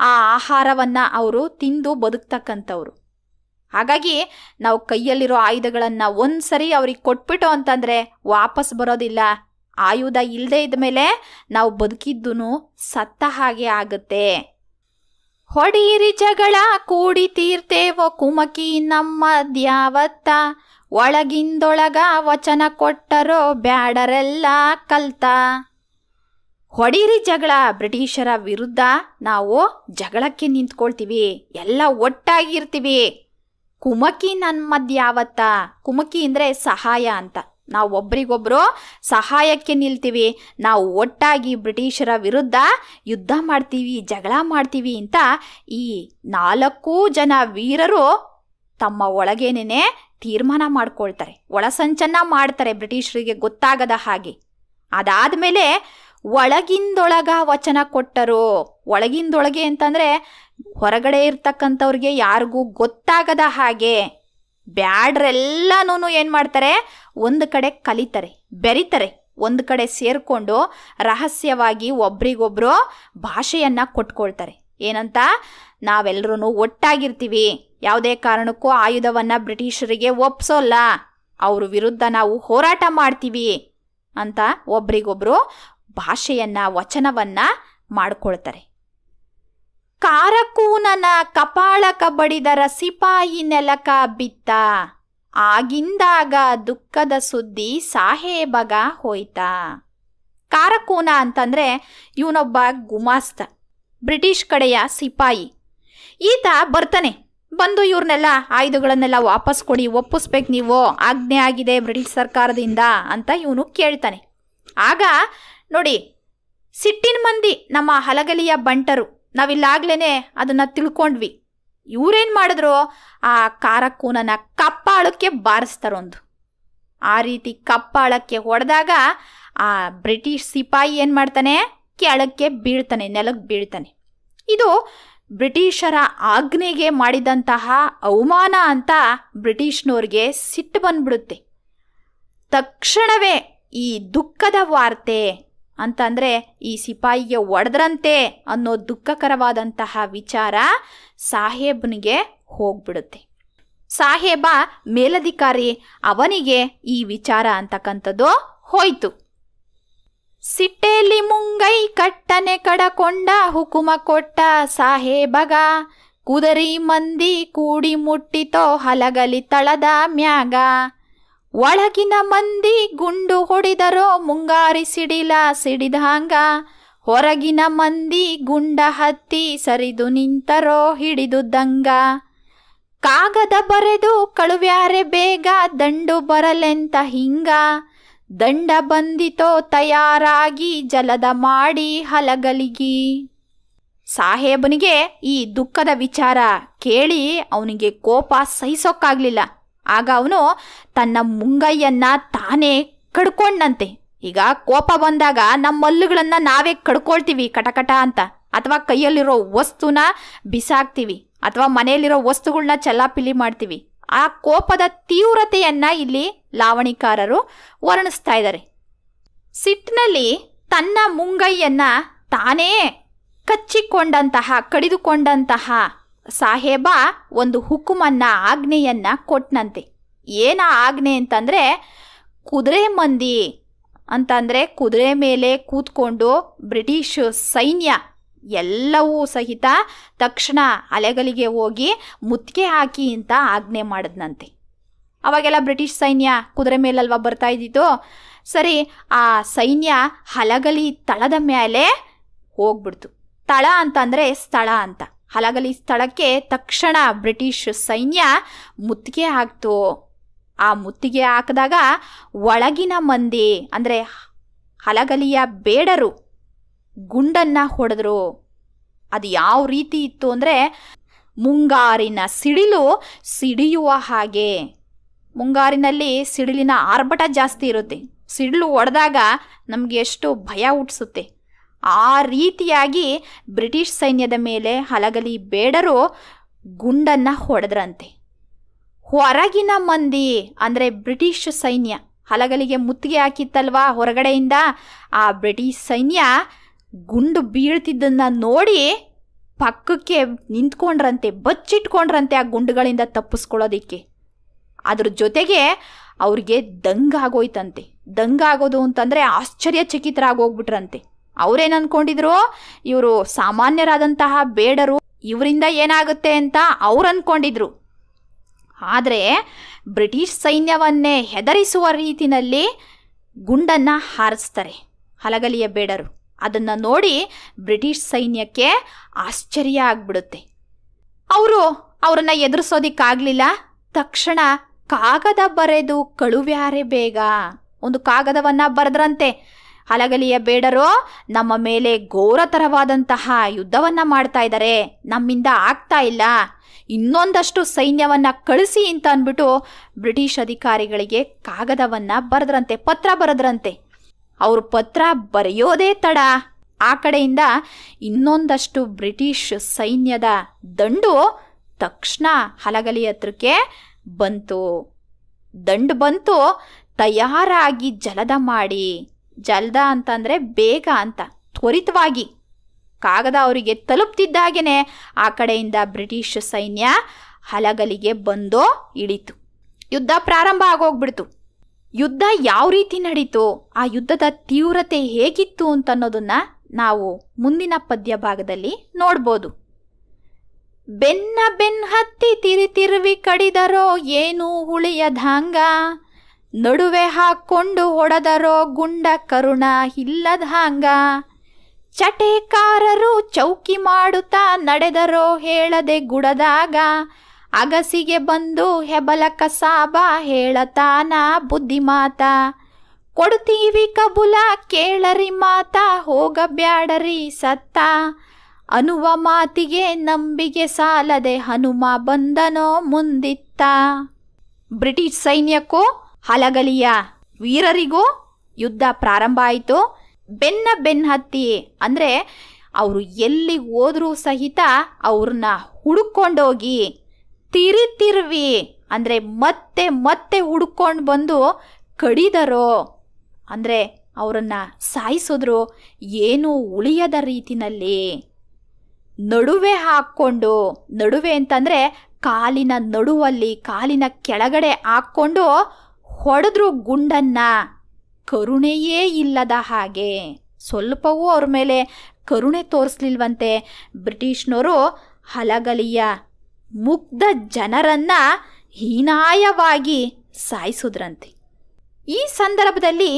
ಆ ಆಹಾರವನ್ನು ಅವರು ತಿಂದು ಬದುಕ್ತಕ್ಕಂಥವ್ರು ಹಾಗಾಗಿ ನಾವು ಕೈಯಲ್ಲಿರೋ ಆಯುಧಗಳನ್ನು ಒಂದು ಸರಿ ಅವ್ರಿಗೆ ಕೊಟ್ಬಿಟ್ಟು ಅಂತಂದರೆ ವಾಪಸ್ ಬರೋದಿಲ್ಲ ಆಯುಧ ಇಲ್ಲದೆ ಇದ್ದ ಮೇಲೆ ನಾವು ಬದುಕಿದ್ದೂ ಸತ್ತ ಹಾಗೆ ಆಗುತ್ತೆ ಹೊಡೀರಿ ಜಗಳ ಕೂಡಿ ತೀರ್ತೇವೋ ಕುಮಕಿ ನಮ್ಮ ದ್ಯಾವತ್ತ ಒಳಗಿಂದೊಳಗ ವಚನ ಕೊಟ್ಟರೋ ಬ್ಯಾಡರೆಲ್ಲ ಕಲ್ತ ಹೊಡೀರಿ ಜಗಳ ಬ್ರಿಟಿಷರ ವಿರುದ್ಧ ನಾವು ಜಗಳಕ್ಕೆ ನಿಂತ್ಕೊಳ್ತೀವಿ ಎಲ್ಲ ಒಟ್ಟಾಗಿರ್ತೀವಿ ಕುಮಕಿ ನನ್ನ ಕುಮಕಿ ಅಂದರೆ ಸಹಾಯ ಅಂತ ನಾವು ಒಬ್ರಿಗೊಬ್ರು ಸಹಾಯಕ್ಕೆ ನಿಲ್ತೀವಿ ನಾವು ಒಟ್ಟಾಗಿ ಬ್ರಿಟಿಷರ ವಿರುದ್ಧ ಯುದ್ಧ ಮಾಡ್ತೀವಿ ಜಗಳ ಮಾಡ್ತೀವಿ ಅಂತ ಈ ನಾಲ್ಕೂ ಜನ ವೀರರು ತಮ್ಮ ಒಳಗೇನೇ ತೀರ್ಮಾನ ಮಾಡ್ಕೊಳ್ತಾರೆ ಒಳಸಂಚನ ಮಾಡ್ತಾರೆ ಬ್ರಿಟಿಷರಿಗೆ ಗೊತ್ತಾಗದ ಹಾಗೆ ಅದಾದ ಮೇಲೆ ಒಳಗಿಂದೊಳಗ ವಚನ ಕೊಟ್ಟರು ಒಳಗಿಂದೊಳಗೆ ಅಂತಂದರೆ ಹೊರಗಡೆ ಇರ್ತಕ್ಕಂಥವ್ರಿಗೆ ಯಾರಿಗೂ ಗೊತ್ತಾಗದ ಹಾಗೆ ಬ್ಯಾಡ್ರೆಲ್ಲನೂ ಏನು ಮಾಡ್ತಾರೆ ಒಂದು ಕಡೆ ಕಲಿತಾರೆ ಬೆರಿತಾರೆ ಒಂದು ಕಡೆ ಸೇರಿಕೊಂಡು ರಹಸ್ಯವಾಗಿ ಒಬ್ರಿಗೊಬ್ರು ಭಾಷೆಯನ್ನು ಕೊಟ್ಕೊಳ್ತಾರೆ ಏನಂತ ನಾವೆಲ್ಲರೂ ಒಟ್ಟಾಗಿರ್ತೀವಿ ಯಾವುದೇ ಕಾರಣಕ್ಕೂ ಆಯುಧವನ್ನು ಬ್ರಿಟಿಷರಿಗೆ ಒಪ್ಸೋಲ್ಲ ಅವ್ರ ವಿರುದ್ಧ ನಾವು ಹೋರಾಟ ಮಾಡ್ತೀವಿ ಅಂತ ಒಬ್ರಿಗೊಬ್ಬರು ಭಾಷೆಯನ್ನು ವಚನವನ್ನು ಮಾಡಿಕೊಳ್ತಾರೆ ಕಾರಕೂನನ ಕಪಾಳಕ ಬಡಿದರ ಸಿಪಾಯಿ ನೆಲಕ ಬಿತ್ತ ಆಗಿಂದಾಗ ದುಃಖದ ಸುದ್ದಿ ಸಾಹೇಬಗ ಹೋಯ್ತ ಕಾರಕೂನ ಅಂತಂದ್ರೆ ಇವನೊಬ್ಬ ಗುಮಾಸ್ತ ಬ್ರಿಟಿಷ್ ಕಡೆಯ ಸಿಪಾಯಿ ಈತ ಬರ್ತಾನೆ ಬಂದು ಇವ್ರನ್ನೆಲ್ಲ ಆಯುಧಗಳನ್ನೆಲ್ಲ ವಾಪಸ್ ಕೊಡಿ ಒಪ್ಪಿಸ್ಬೇಕು ನೀವು ಆಜ್ಞೆ ಆಗಿದೆ ಬ್ರಿಟಿಷ್ ಸರ್ಕಾರದಿಂದ ಅಂತ ಇವನು ಕೇಳ್ತಾನೆ ಆಗ ನೋಡಿ ಸಿಟ್ಟಿನ ಮಂದಿ ನಮ್ಮ ಹಲಗಲಿಯ ಬಂಟರು ನಾವಿಲ್ಲಾಗ್ಲೇ ಅದನ್ನು ತಿಳ್ಕೊಂಡ್ವಿ ಇವರೇನು ಮಾಡಿದ್ರು ಆ ಕಾರಕ್ಕೂನ ಕಪ್ಪಾಳಕ್ಕೆ ಬಾರಿಸ್ತಾರೊಂದು ಆ ರೀತಿ ಕಪ್ಪಾಳಕ್ಕೆ ಹೊಡೆದಾಗ ಆ ಬ್ರಿಟಿಷ್ ಸಿಪಾಯಿ ಏನು ಮಾಡ್ತಾನೆ ಕೆಳಕ್ಕೆ ಬೀಳ್ತಾನೆ ನೆಲಕ್ಕೆ ಬೀಳ್ತಾನೆ ಇದು ಬ್ರಿಟಿಷರ ಆಜ್ಞೆಗೆ ಮಾಡಿದಂತಹ ಅವಮಾನ ಅಂತ ಬ್ರಿಟಿಷ್ನವ್ರಿಗೆ ಸಿಟ್ಟು ಬಂದ್ಬಿಡುತ್ತೆ ತಕ್ಷಣವೇ ಈ ದುಃಖದ ವಾರ್ತೆ ಅಂತಂದರೆ ಈ ಸಿಪಾಯಿಗೆ ಒಡೆದ್ರಂತೆ ಅನ್ನೋ ದುಃಖಕರವಾದಂತಹ ವಿಚಾರ ಸಾಹೇಬ್ನಿಗೆ ಹೋಗ್ಬಿಡುತ್ತೆ ಸಾಹೇಬ ಮೇಲಧಿಕಾರಿ ಅವನಿಗೆ ಈ ವಿಚಾರ ಅಂತಕ್ಕಂಥದ್ದು ಹೋಯ್ತು ಸಿಟ್ಟೇಲಿ ಮುಂಗೈ ಕಟ್ಟನೆ ಕಡಕೊಂಡ ಹುಕುಮ ಕೊಟ್ಟ ಸಾಹೇಬಗ ಕುದರಿ ಮಂದಿ ಕೂಡಿ ಮುಟ್ಟಿತೋ ಹಲಗಲಿ ತಳದ ಮ್ಯಾಗ ಒಳಗಿನ ಮಂದಿ ಗುಂಡು ಹೊಡಿದರೋ ಮುಂಗಾರಿ ಸಿಡಿಲ ಸಿಡಿದಾಂಗ ಹೊರಗಿನ ಮಂದಿ ಗುಂಡ ಹತ್ತಿ ಸರಿದು ನಿಂತರೋ ಹಿಡಿದು ದಂಗ ಕಾಗದ ಬರೆದು ಕಳುವ್ಯಾರೆ ಬೇಗ ದಂಡು ಬರಲೆಂತ ಹಿಂಗ ದಂಡ ಬಂದಿತೋ ತಯಾರಾಗಿ ಜಲದ ಮಾಡಿ ಹಲಗಲಿಗಿ ಸಾಹೇಬನಿಗೆ ಈ ದುಃಖದ ವಿಚಾರ ಕೇಳಿ ಅವನಿಗೆ ಕೋಪ ಸಹಿಸೋಕ್ಕಾಗಲಿಲ್ಲ ಆಗ ಅವನು ತನ್ನ ಮುಂಗೈಯನ್ನ ತಾನೇ ಕಡ್ಕೊಂಡಂತೆ ಈಗ ಕೋಪ ಬಂದಾಗ ನಮ್ಮ ಮಲ್ಲುಗಳನ್ನ ನಾವೇ ಕಡ್ಕೊಳ್ತೀವಿ ಕಟಕಟ ಅಂತ ಅಥವಾ ಕೈಯಲ್ಲಿರೋ ವಸ್ತುನ ಬಿಸಾಕ್ತೀವಿ ಅಥವಾ ಮನೆಯಲ್ಲಿರೋ ವಸ್ತುಗಳನ್ನ ಚಲ್ಲಾಪಿಲಿ ಮಾಡ್ತೀವಿ ಆ ಕೋಪದ ತೀವ್ರತೆಯನ್ನ ಇಲ್ಲಿ ಲಾವಣಿಕಾರರು ವರ್ಣಿಸ್ತಾ ಇದ್ದಾರೆ ಸಿಟ್ಟಿನಲ್ಲಿ ತನ್ನ ಮುಂಗೈಯನ್ನ ತಾನೇ ಕಚ್ಚಿಕೊಂಡಂತಹ ಕಡಿದುಕೊಂಡಂತಹ ಸಾಹೇಬ ಒಂದು ಹುಕುಮನ್ನ ಆಜ್ಞೆಯನ್ನ ಕೊಟ್ಟನಂತೆ ಏನ ಆಜ್ಞೆ ಅಂತಂದರೆ ಕುದುರೆ ಮಂದಿ ಅಂತಂದರೆ ಕುದುರೆ ಮೇಲೆ ಕೂತ್ಕೊಂಡು ಬ್ರಿಟಿಷ್ ಸೈನ್ಯ ಎಲ್ಲವೂ ಸಹಿತ ತಕ್ಷಣ ಅಲೆಗಳಿಗೆ ಹೋಗಿ ಮುತ್ತಿಗೆ ಹಾಕಿ ಅಂತ ಆಜ್ಞೆ ಮಾಡಿದ್ನಂತೆ ಅವಾಗೆಲ್ಲ ಬ್ರಿಟಿಷ್ ಸೈನ್ಯ ಕುದುರೆ ಮೇಲಲ್ವಾ ಬರ್ತಾ ಇದ್ದಿತ್ತು ಸರಿ ಆ ಸೈನ್ಯ ಹಲಗಲಿ ತಳದ ಮೇಲೆ ಹೋಗ್ಬಿಡ್ತು ತಳ ಅಂತಂದರೆ ಸ್ಥಳ ಅಂತ ಹಲಗಲಿ ಸ್ಥಳಕ್ಕೆ ತಕ್ಷಣ ಬ್ರಿಟಿಷ್ ಸೈನ್ಯ ಮುತ್ತಿಗೆ ಹಾಕ್ತು ಆ ಮುತ್ತಿಗೆ ಹಾಕಿದಾಗ ಒಳಗಿನ ಮಂದಿ ಅಂದರೆ ಹಲಗಲಿಯ ಬೇಡರು ಗುಂಡನ್ನು ಹೊಡೆದ್ರು ಅದು ಯಾವ ರೀತಿ ಇತ್ತು ಅಂದರೆ ಮುಂಗಾರಿನ ಸಿಡಿಲು ಸಿಡಿಯುವ ಹಾಗೆ ಮುಂಗಾರಿನಲ್ಲಿ ಸಿಡಿಲಿನ ಆರ್ಭಟ ಜಾಸ್ತಿ ಇರುತ್ತೆ ಸಿಡಿಲು ಹೊಡೆದಾಗ ನಮಗೆ ಎಷ್ಟು ಭಯ ಹುಟ್ಟಿಸುತ್ತೆ ಆ ರೀತಿಯಾಗಿ ಬ್ರಿಟಿಷ್ ಸೈನ್ಯದ ಮೇಲೆ ಹಲಗಲಿ ಬೇಡರು ಗುಂಡನ್ನು ಹೊಡೆದ್ರಂತೆ ಹೊರಗಿನ ಮಂದಿ ಅಂದರೆ ಬ್ರಿಟಿಷ್ ಸೈನ್ಯ ಹಲಗಲಿಗೆ ಮುತ್ತಿಗೆ ಹಾಕಿತ್ತಲ್ವಾ ಹೊರಗಡೆಯಿಂದ ಆ ಬ್ರಿಟಿಷ್ ಸೈನ್ಯ ಗುಂಡು ಬೀಳ್ತಿದ್ದನ್ನು ನೋಡಿ ಪಕ್ಕಕ್ಕೆ ನಿಂತ್ಕೊಂಡ್ರಂತೆ ಬಚ್ಚಿಟ್ಕೊಂಡ್ರಂತೆ ಆ ಗುಂಡುಗಳಿಂದ ತಪ್ಪಿಸ್ಕೊಳ್ಳೋದಿಕ್ಕೆ ಅದ್ರ ಜೊತೆಗೆ ಅವ್ರಿಗೆ ದಂಗಾಗೋಯ್ತಂತೆ ದಂಗಾಗೋದು ಅಂತಂದರೆ ಆಶ್ಚರ್ಯಚಕಿತರಾಗೋಗ್ಬಿಟ್ರಂತೆ ಅವ್ರೇನು ಅನ್ಕೊಂಡಿದ್ರು ಇವರು ಸಾಮಾನ್ಯರಾದಂತಹ ಬೇಡರು ಇವರಿಂದ ಏನಾಗುತ್ತೆ ಅಂತ ಅವ್ರು ಅನ್ಕೊಂಡಿದ್ರು ಆದರೆ ಬ್ರಿಟಿಷ್ ಸೈನ್ಯವನ್ನೇ ಹೆದರಿಸುವ ರೀತಿಯಲ್ಲಿ ಗುಂಡನ್ನು ಹಾರಿಸ್ತಾರೆ ಹಲಗಲಿಯ ಬೇಡರು ಅದನ್ನು ನೋಡಿ ಬ್ರಿಟಿಷ್ ಸೈನ್ಯಕ್ಕೆ ಆಶ್ಚರ್ಯ ಆಗ್ಬಿಡುತ್ತೆ ಅವರು ಅವರನ್ನು ಎದುರಿಸೋದಿಕ್ಕಾಗಲಿಲ್ಲ ತಕ್ಷಣ ಕಾಗದ ಬರೆದು ಕಳುವ್ಯಾರೆ ಬೇಗ ಒಂದು ಕಾಗದವನ್ನು ಬರೆದ್ರಂತೆ ಹಲಗಲಿಯ ಬೇಡರು ನಮ್ಮ ಮೇಲೆ ಘೋರತರವಾದಂತಹ ಯುದ್ಧವನ್ನ ಮಾಡ್ತಾ ಇದ್ದಾರೆ ನಮ್ಮಿಂದ ಆಗ್ತಾ ಇಲ್ಲ ಇನ್ನೊಂದಷ್ಟು ಸೈನ್ಯವನ್ನು ಕಳಿಸಿ ಅಂತ ಅಂದ್ಬಿಟ್ಟು ಬ್ರಿಟಿಷ್ ಅಧಿಕಾರಿಗಳಿಗೆ ಕಾಗದವನ್ನು ಬರೆದ್ರಂತೆ ಪತ್ರ ಬರೆದ್ರಂತೆ ಅವರು ಪತ್ರ ಬರೆಯೋದೇ ತಡ ಆ ಕಡೆಯಿಂದ ಇನ್ನೊಂದಷ್ಟು ಬ್ರಿಟಿಷ್ ಸೈನ್ಯದ ದಂಡು ತಕ್ಷಣ ಹಲಗಲಿ ಹತ್ರಕ್ಕೆ ಬಂತು ದಂಡು ಬಂತು ತಯಾರಾಗಿ ಜಲದ ಮಾಡಿ ಜಲ್ದ ಅಂತಂದರೆ ಬೇಗ ಅಂತ ತ್ವರಿತವಾಗಿ ಕಾಗದ ಅವರಿಗೆ ತಲುಪ್ತಿದ್ದಾಗೆ ಆ ಕಡೆಯಿಂದ ಬ್ರಿಟಿಷ್ ಸೈನ್ಯ ಹಲಗಲಿಗೆ ಬಂದೋ ಇಳಿತು ಯುದ್ಧ ಪ್ರಾರಂಭ ಆಗೋಗ್ಬಿಡ್ತು ಯುದ್ಧ ಯಾವ ರೀತಿ ನಡೀತು ಆ ಯುದ್ಧದ ತೀವ್ರತೆ ಹೇಗಿತ್ತು ಅಂತನ್ನೋದನ್ನು ನಾವು ಮುಂದಿನ ಪದ್ಯ ಭಾಗದಲ್ಲಿ ನೋಡ್ಬೋದು ಬೆನ್ನ ಬೆನ್ ಹತ್ತಿ ತಿರುವಿ ಕಡಿದರೋ ಏನೂ ಧಾಂಗ ನಡುವೆ ಹಾಕ್ಕೊಂಡು ಹೊಡೆದರೋ ಗುಂಡ ಕರುಣ ಇಲ್ಲದ ಹಾಂಗ ಚಟೇಕಾರರು ಚೌಕಿ ಮಾಡುತ್ತಾ ನಡೆದರೋ ಹೇಳದೆ ಗುಡದಾಗ ಅಗಸಿಗೆ ಬಂದು ಹೆಬಲ ಕಸಾಬ ಹೇಳತಾನ ಬುದ್ಧಿ ಮಾತ ಕೊಡ್ತೀವಿ ಕಬುಲ ಕೇಳರಿ ಮಾತ ಹೋಗಬ್ಯಾಡರಿ ಸತ್ತ ಅನುವ ಮಾತಿಗೆ ನಂಬಿಗೆ ಸಾಲದೆ ಹನುಮ ಬಂದನೋ ಮುಂದಿತ್ತ ಬ್ರಿಟಿಷ್ ಸೈನ್ಯಕ್ಕೂ ಹಲಗಲಿಯ ವೀರರಿಗೂ ಯುದ್ಧ ಪ್ರಾರಂಭ ಆಯಿತು ಬೆನ್ನ ಬೆನ್ನತ್ತಿ ಹತ್ತಿ ಅಂದರೆ ಅವರು ಎಲ್ಲಿ ಹೋದರೂ ಸಹಿತ ಅವ್ರನ್ನ ಹುಡುಕೊಂಡೋಗಿ ತಿರಿತಿರ್ವಿ ಅಂದರೆ ಮತ್ತೆ ಮತ್ತೆ ಹುಡ್ಕೊಂಡು ಬಂದು ಕಡಿದರೋ ಅಂದರೆ ಅವರನ್ನು ಸಾಯಿಸಿದ್ರು ಏನೂ ಉಳಿಯದ ರೀತಿನಲ್ಲಿ ನಡುವೆ ಹಾಕ್ಕೊಂಡು ನಡುವೆ ಅಂತಂದರೆ ಕಾಲಿನ ನಡುವಲ್ಲಿ ಕಾಲಿನ ಕೆಳಗಡೆ ಹಾಕ್ಕೊಂಡು ಹೊಡೆದ್ರು ಗುಂಡನ್ನ ಕರುಣೆಯೇ ಇಲ್ಲದ ಹಾಗೆ ಸ್ವಲ್ಪವೂ ಅವ್ರ ಮೇಲೆ ಕರುಣೆ ತೋರಿಸ್ಲಿಲ್ವಂತೆ ಬ್ರಿಟಿಷ್ನವರು ಹಲಗಲಿಯ ಮುಗ್ಧ ಜನರನ್ನ ಹೀನಾಯವಾಗಿ ಸಾಯಿಸಿದ್ರಂತೆ ಈ ಸಂದರ್ಭದಲ್ಲಿ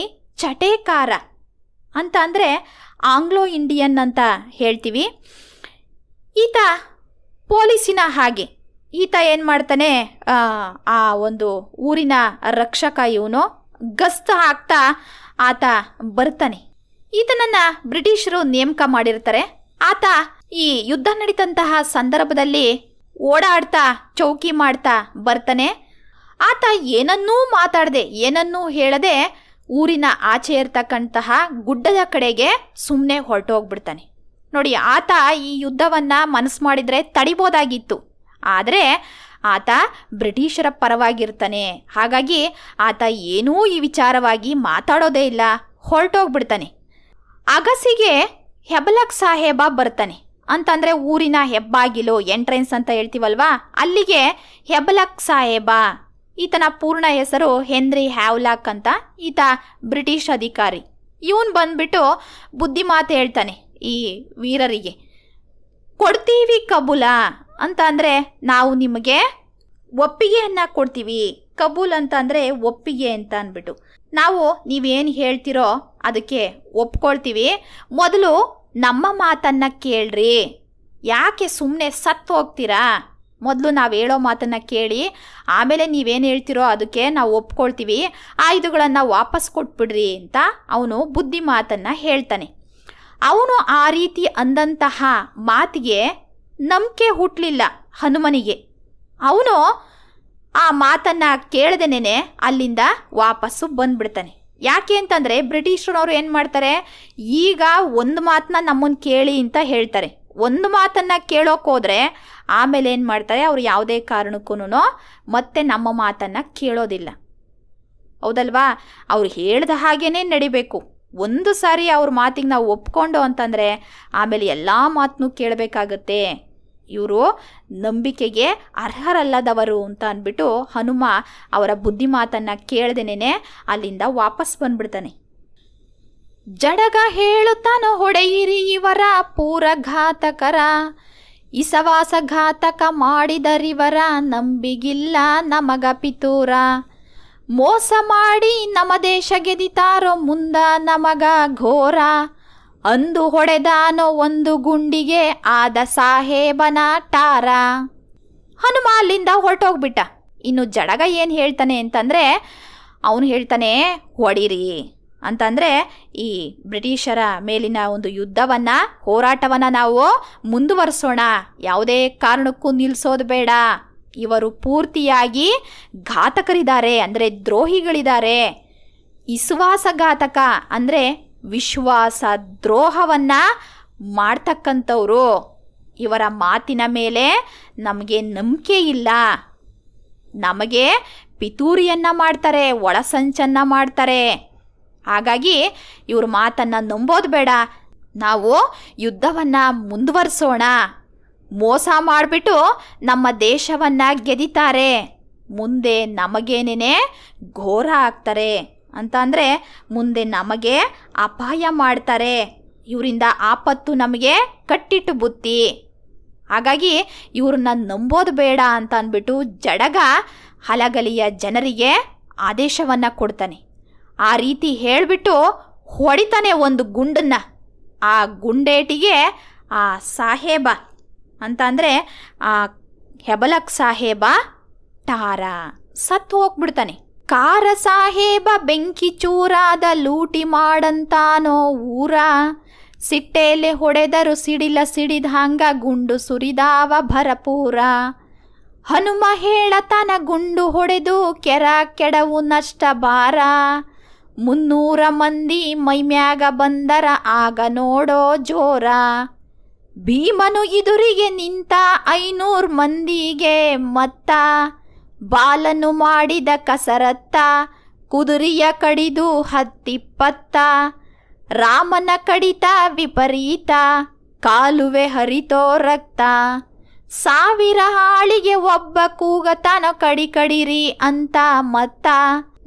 ಚಟೇಕಾರ ಅಂತ ಅಂದರೆ ಆಂಗ್ಲೋ ಇಂಡಿಯನ್ ಅಂತ ಹೇಳ್ತೀವಿ ಈತ ಪೊಲೀಸಿನ ಹಾಗೆ ಈತ ಏನು ಮಾಡ್ತಾನೆ ಆ ಒಂದು ಊರಿನ ರಕ್ಷಕ ಇವನು ಗಸ್ತು ಹಾಕ್ತಾ ಆತ ಬರ್ತಾನೆ ಈತನನ್ನ ಬ್ರಿಟಿಷರು ನೇಮಕ ಮಾಡಿರ್ತಾರೆ ಆತ ಈ ಯುದ್ಧ ನಡೀತಂತಹ ಸಂದರ್ಭದಲ್ಲಿ ಓಡಾಡ್ತಾ ಚೌಕಿ ಮಾಡ್ತಾ ಬರ್ತಾನೆ ಆತ ಏನನ್ನೂ ಮಾತಾಡದೆ ಏನನ್ನೂ ಹೇಳದೆ ಊರಿನ ಆಚೆ ಇರ್ತಕ್ಕಂತಹ ಗುಡ್ಡದ ಕಡೆಗೆ ಸುಮ್ಮನೆ ಹೊರಟೋಗ್ಬಿಡ್ತಾನೆ ನೋಡಿ ಆತ ಈ ಯುದ್ಧವನ್ನು ಮನಸ್ಸು ಮಾಡಿದರೆ ತಡಿಬೋದಾಗಿತ್ತು ಆದರೆ ಆತ ಬ್ರಿಟಿಷರ ಪರವಾಗಿರ್ತಾನೆ ಹಾಗಾಗಿ ಆತ ಏನೂ ಈ ವಿಚಾರವಾಗಿ ಮಾತಾಡೋದೇ ಇಲ್ಲ ಹೊರಟೋಗ್ಬಿಡ್ತಾನೆ ಅಗಸಿಗೆ ಹೆಬಲಕ್ ಸಾಹೇಬ ಬರ್ತಾನೆ ಅಂತಂದರೆ ಊರಿನ ಹೆಬ್ಬಾಗಿಲು ಎಂಟ್ರೆನ್ಸ್ ಅಂತ ಹೇಳ್ತೀವಲ್ವಾ ಅಲ್ಲಿಗೆ ಹೆಬಲಕ್ ಸಾಹೇಬ ಈತನ ಪೂರ್ಣ ಹೆಸರು ಹೆನ್ರಿ ಹ್ಯಾವ್ಲಾಕ್ ಅಂತ ಈತ ಬ್ರಿಟಿಷ್ ಅಧಿಕಾರಿ ಇವನು ಬಂದ್ಬಿಟ್ಟು ಬುದ್ಧಿಮಾತು ಹೇಳ್ತಾನೆ ಈ ವೀರರಿಗೆ ಕೊಡ್ತೀವಿ ಕಬುಲ ಅಂತ ಅಂದರೆ ನಾವು ನಿಮಗೆ ಒಪ್ಪಿಗೆಯನ್ನು ಕೊಡ್ತೀವಿ ಕಬೂಲ್ ಅಂತ ಅಂದರೆ ಒಪ್ಪಿಗೆ ಅಂತ ಅಂದ್ಬಿಟ್ಟು ನಾವು ನೀವೇನು ಹೇಳ್ತಿರೋ ಅದಕ್ಕೆ ಒಪ್ಕೊಳ್ತೀವಿ ಮೊದಲು ನಮ್ಮ ಮಾತನ್ನು ಕೇಳ್ರಿ ಯಾಕೆ ಸುಮ್ಮನೆ ಸತ್ತು ಹೋಗ್ತೀರಾ ಮೊದಲು ನಾವು ಹೇಳೋ ಮಾತನ್ನು ಕೇಳಿ ಆಮೇಲೆ ನೀವೇನು ಹೇಳ್ತಿರೋ ಅದಕ್ಕೆ ನಾವು ಒಪ್ಕೊಳ್ತೀವಿ ಆಯುಧಗಳನ್ನು ವಾಪಸ್ ಕೊಟ್ಬಿಡ್ರಿ ಅಂತ ಅವನು ಬುದ್ಧಿ ಮಾತನ್ನು ಹೇಳ್ತಾನೆ ಅವನು ಆ ರೀತಿ ಅಂದಂತಹ ಮಾತಿಗೆ ನಂಬಿಕೆ ಹುಟ್ಟಲಿಲ್ಲ ಹನುಮನಿಗೆ ಅವನು ಆ ಮಾತನ್ನು ಕೇಳದೇನೆ ಅಲ್ಲಿಂದ ವಾಪಸ್ಸು ಬಂದ್ಬಿಡ್ತಾನೆ ಯಾಕೆ ಅಂತಂದರೆ ಬ್ರಿಟಿಷರವರು ಏನು ಮಾಡ್ತಾರೆ ಈಗ ಒಂದು ಮಾತನ್ನ ನಮ್ಮನ್ನು ಕೇಳಿ ಅಂತ ಹೇಳ್ತಾರೆ ಒಂದು ಮಾತನ್ನು ಕೇಳೋಕ್ಕೋದ್ರೆ ಆಮೇಲೆ ಏನು ಮಾಡ್ತಾರೆ ಅವರು ಯಾವುದೇ ಕಾರಣಕ್ಕೂ ಮತ್ತೆ ನಮ್ಮ ಮಾತನ್ನು ಕೇಳೋದಿಲ್ಲ ಹೌದಲ್ವಾ ಅವ್ರು ಹೇಳ್ದ ಹಾಗೇನೇ ನಡಿಬೇಕು ಒಂದು ಸಾರಿ ಅವ್ರ ಮಾತಿಗೆ ನಾವು ಒಪ್ಕೊಂಡು ಅಂತಂದರೆ ಆಮೇಲೆ ಎಲ್ಲ ಮಾತನ್ನೂ ಕೇಳಬೇಕಾಗತ್ತೆ ಇವರು ನಂಬಿಕೆಗೆ ಅರ್ಹರಲ್ಲದವರು ಅಂತ ಅಂದ್ಬಿಟ್ಟು ಹನುಮ ಅವರ ಬುದ್ಧಿ ಮಾತನ್ನು ಕೇಳ್ದೇನೆ ಅಲ್ಲಿಂದ ವಾಪಸ್ ಬಂದ್ಬಿಡ್ತಾನೆ ಜಡಗ ಹೇಳುತ್ತಾನು ಹೊಡೆಯಿರಿ ಇವರ ಪೂರ ಘಾತಕರ ಇಸವಾಸ ಘಾತಕ ಮಾಡಿದರಿವರ ನಂಬಿಗಿಲ್ಲ ನಮಗ ಪಿತೂರ ಮೋಸ ಮಾಡಿ ನಮ್ಮ ದೇಶ ಗೆದಿತಾರೋ ಮುಂದ ನಮಗ ಘೋರ ಅಂದು ಹೊಡೆದಾನೋ ಒಂದು ಗುಂಡಿಗೆ ಆದ ಸಾಹೇಬನ ಟಾರ ಹನುಮ ಅಲ್ಲಿಂದ ಹೊರಟೋಗ್ಬಿಟ್ಟ ಇನ್ನು ಜಡಗ ಏನು ಹೇಳ್ತಾನೆ ಅಂತಂದರೆ ಅವನು ಹೇಳ್ತಾನೆ ಹೊಡಿರಿ ಅಂತಂದರೆ ಈ ಬ್ರಿಟಿಷರ ಮೇಲಿನ ಒಂದು ಯುದ್ಧವನ್ನು ಹೋರಾಟವನ್ನು ನಾವು ಮುಂದುವರಿಸೋಣ ಯಾವುದೇ ಕಾರಣಕ್ಕೂ ನಿಲ್ಲಿಸೋದು ಬೇಡ ಇವರು ಪೂರ್ತಿಯಾಗಿ ಘಾತಕರಿದ್ದಾರೆ ಅಂದರೆ ದ್ರೋಹಿಗಳಿದ್ದಾರೆ ಇಸುವಾಸ ಅಂದರೆ ವಿಶ್ವಾಸ ದ್ರೋಹವನ್ನು ಮಾಡ್ತಕ್ಕಂಥವ್ರು ಇವರ ಮಾತಿನ ಮೇಲೆ ನಮಗೆ ನಂಬಿಕೆ ಇಲ್ಲ ನಮಗೆ ಪಿತೂರಿಯನ್ನು ಮಾಡ್ತಾರೆ ಒಳಸಂಚನ್ನು ಮಾಡ್ತಾರೆ ಹಾಗಾಗಿ ಇವ್ರ ಮಾತನ್ನು ನಂಬೋದು ಬೇಡ ನಾವು ಯುದ್ಧವನ್ನು ಮುಂದುವರಿಸೋಣ ಮೋಸ ಮಾಡಿಬಿಟ್ಟು ನಮ್ಮ ದೇಶವನ್ನು ಗೆದಿತಾರೆ ಮುಂದೆ ನಮಗೇನೇ ಘೋರ ಆಗ್ತಾರೆ ಅಂತ ಅಂದರೆ ಮುಂದೆ ನಮಗೆ ಅಪಾಯ ಮಾಡ್ತಾರೆ ಇವರಿಂದ ಆಪತ್ತು ನಮಗೆ ಕಟ್ಟಿಟ್ಟು ಬುತ್ತಿ ಹಾಗಾಗಿ ಇವ್ರನ್ನ ನಂಬೋದು ಬೇಡ ಅಂತ ಅಂದ್ಬಿಟ್ಟು ಜಡಗ ಹಲಗಲಿಯ ಜನರಿಗೆ ಆದೇಶವನ್ನು ಕೊಡ್ತಾನೆ ಆ ರೀತಿ ಹೇಳಿಬಿಟ್ಟು ಹೊಡಿತಾನೆ ಒಂದು ಗುಂಡನ್ನು ಆ ಗುಂಡೇಟಿಗೆ ಆ ಸಾಹೇಬ ಅಂತ ಅಂದರೆ ಆ ಹೆಬಲಕ್ ಸಾಹೇಬ ಟಾರ ಸತ್ತು ಹೋಗ್ಬಿಡ್ತಾನೆ ಕಾರ ಸಾಹೇಬ ಬೆಂಕಿ ಚೂರಾದ ಲೂಟಿ ಮಾಡಂತಾನೋ ಊರ ಸಿಟ್ಟೆಲೆ ಹೊಡೆದರು ಸಿಡಿಲ ಹಂಗ ಗುಂಡು ಸುರಿದಾವ ಭರಪೂರ ಹನುಮ ಹೇಳತನ ಗುಂಡು ಹೊಡೆದು ಕೆರ ಕೆಡವು ನಷ್ಟ ಬಾರ ಮುನ್ನೂರ ಮಂದಿ ಮೈಮ್ಯಾಗ ಬಂದರ ಆಗ ನೋಡೋ ಜೋರ ಭೀಮನು ಇದುರಿಗೆ ನಿಂತ ಐನೂರು ಮಂದಿಗೆ ಮತ್ತ ಬಾಲನು ಮಾಡಿದ ಕಸರತ್ತ ಕುದುರೆಯ ಕಡಿದು ಹತ್ತಿಪ್ಪತ್ತ ರಾಮನ ಕಡಿತ ವಿಪರೀತ ಕಾಲುವೆ ಹರಿತೋ ರಕ್ತ ಸಾವಿರ ಹಾಳಿಗೆ ಒಬ್ಬ ಕೂಗತನ ಕಡಿ ಕಡಿರಿ ಅಂತ ಮತ್ತ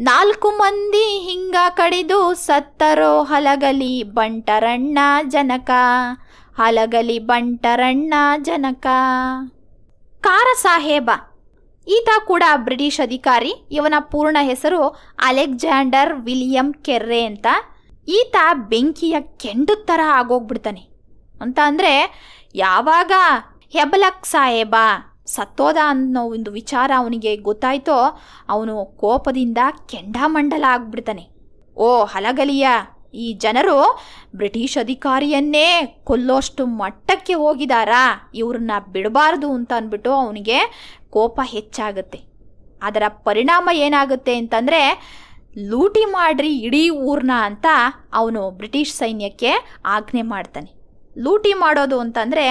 ನಾಲ್ಕು ಮಂದಿ ಹಿಂಗ ಕಡಿದು ಸತ್ತರೋ ಹಲಗಲಿ ಬಂಟರಣ್ಣ ಜನಕ ಹಲಗಲಿ ಬಂಟರಣ್ಣ ಜನಕ ಕಾರ ಸಾಹೇಬ ಈತ ಕೂಡ ಬ್ರಿಟಿಷ್ ಅಧಿಕಾರಿ ಇವನ ಪೂರ್ಣ ಹೆಸರು ಅಲೆಕ್ಸಾಂಡರ್ ವಿಲಿಯಂ ಕೆರ್ರೆ ಅಂತ ಈತ ಬೆಂಕಿಯ ಕೆಂಡು ಥರ ಆಗೋಗ್ಬಿಡ್ತಾನೆ ಅಂತ ಅಂದರೆ ಯಾವಾಗ ಹೆಬಲಕ್ ಸಾಹೇಬ ಸತ್ತೋದ ಅನ್ನೋ ಒಂದು ವಿಚಾರ ಅವನಿಗೆ ಗೊತ್ತಾಯ್ತೋ ಅವನು ಕೋಪದಿಂದ ಕೆಂಡಾಮಂಡಲ ಆಗ್ಬಿಡ್ತಾನೆ ಓ ಹಲಗಲಿಯ ಈ ಜನರು ಬ್ರಿಟಿಷ್ ಅಧಿಕಾರಿಯನ್ನೇ ಕೊಲ್ಲೋಷ್ಟು ಮಟ್ಟಕ್ಕೆ ಹೋಗಿದಾರಾ ಇವ್ರನ್ನ ಬಿಡಬಾರ್ದು ಅಂತ ಅಂದ್ಬಿಟ್ಟು ಅವನಿಗೆ ಕೋಪ ಹೆಚ್ಚಾಗುತ್ತೆ ಅದರ ಪರಿಣಾಮ ಏನಾಗುತ್ತೆ ಅಂತಂದರೆ ಲೂಟಿ ಮಾಡ್ರಿ ಇಡೀ ಊರ್ನ ಅಂತ ಅವನು ಬ್ರಿಟಿಷ್ ಸೈನ್ಯಕ್ಕೆ ಆಜ್ಞೆ ಮಾಡ್ತಾನೆ ಲೂಟಿ ಮಾಡೋದು ಅಂತಂದರೆ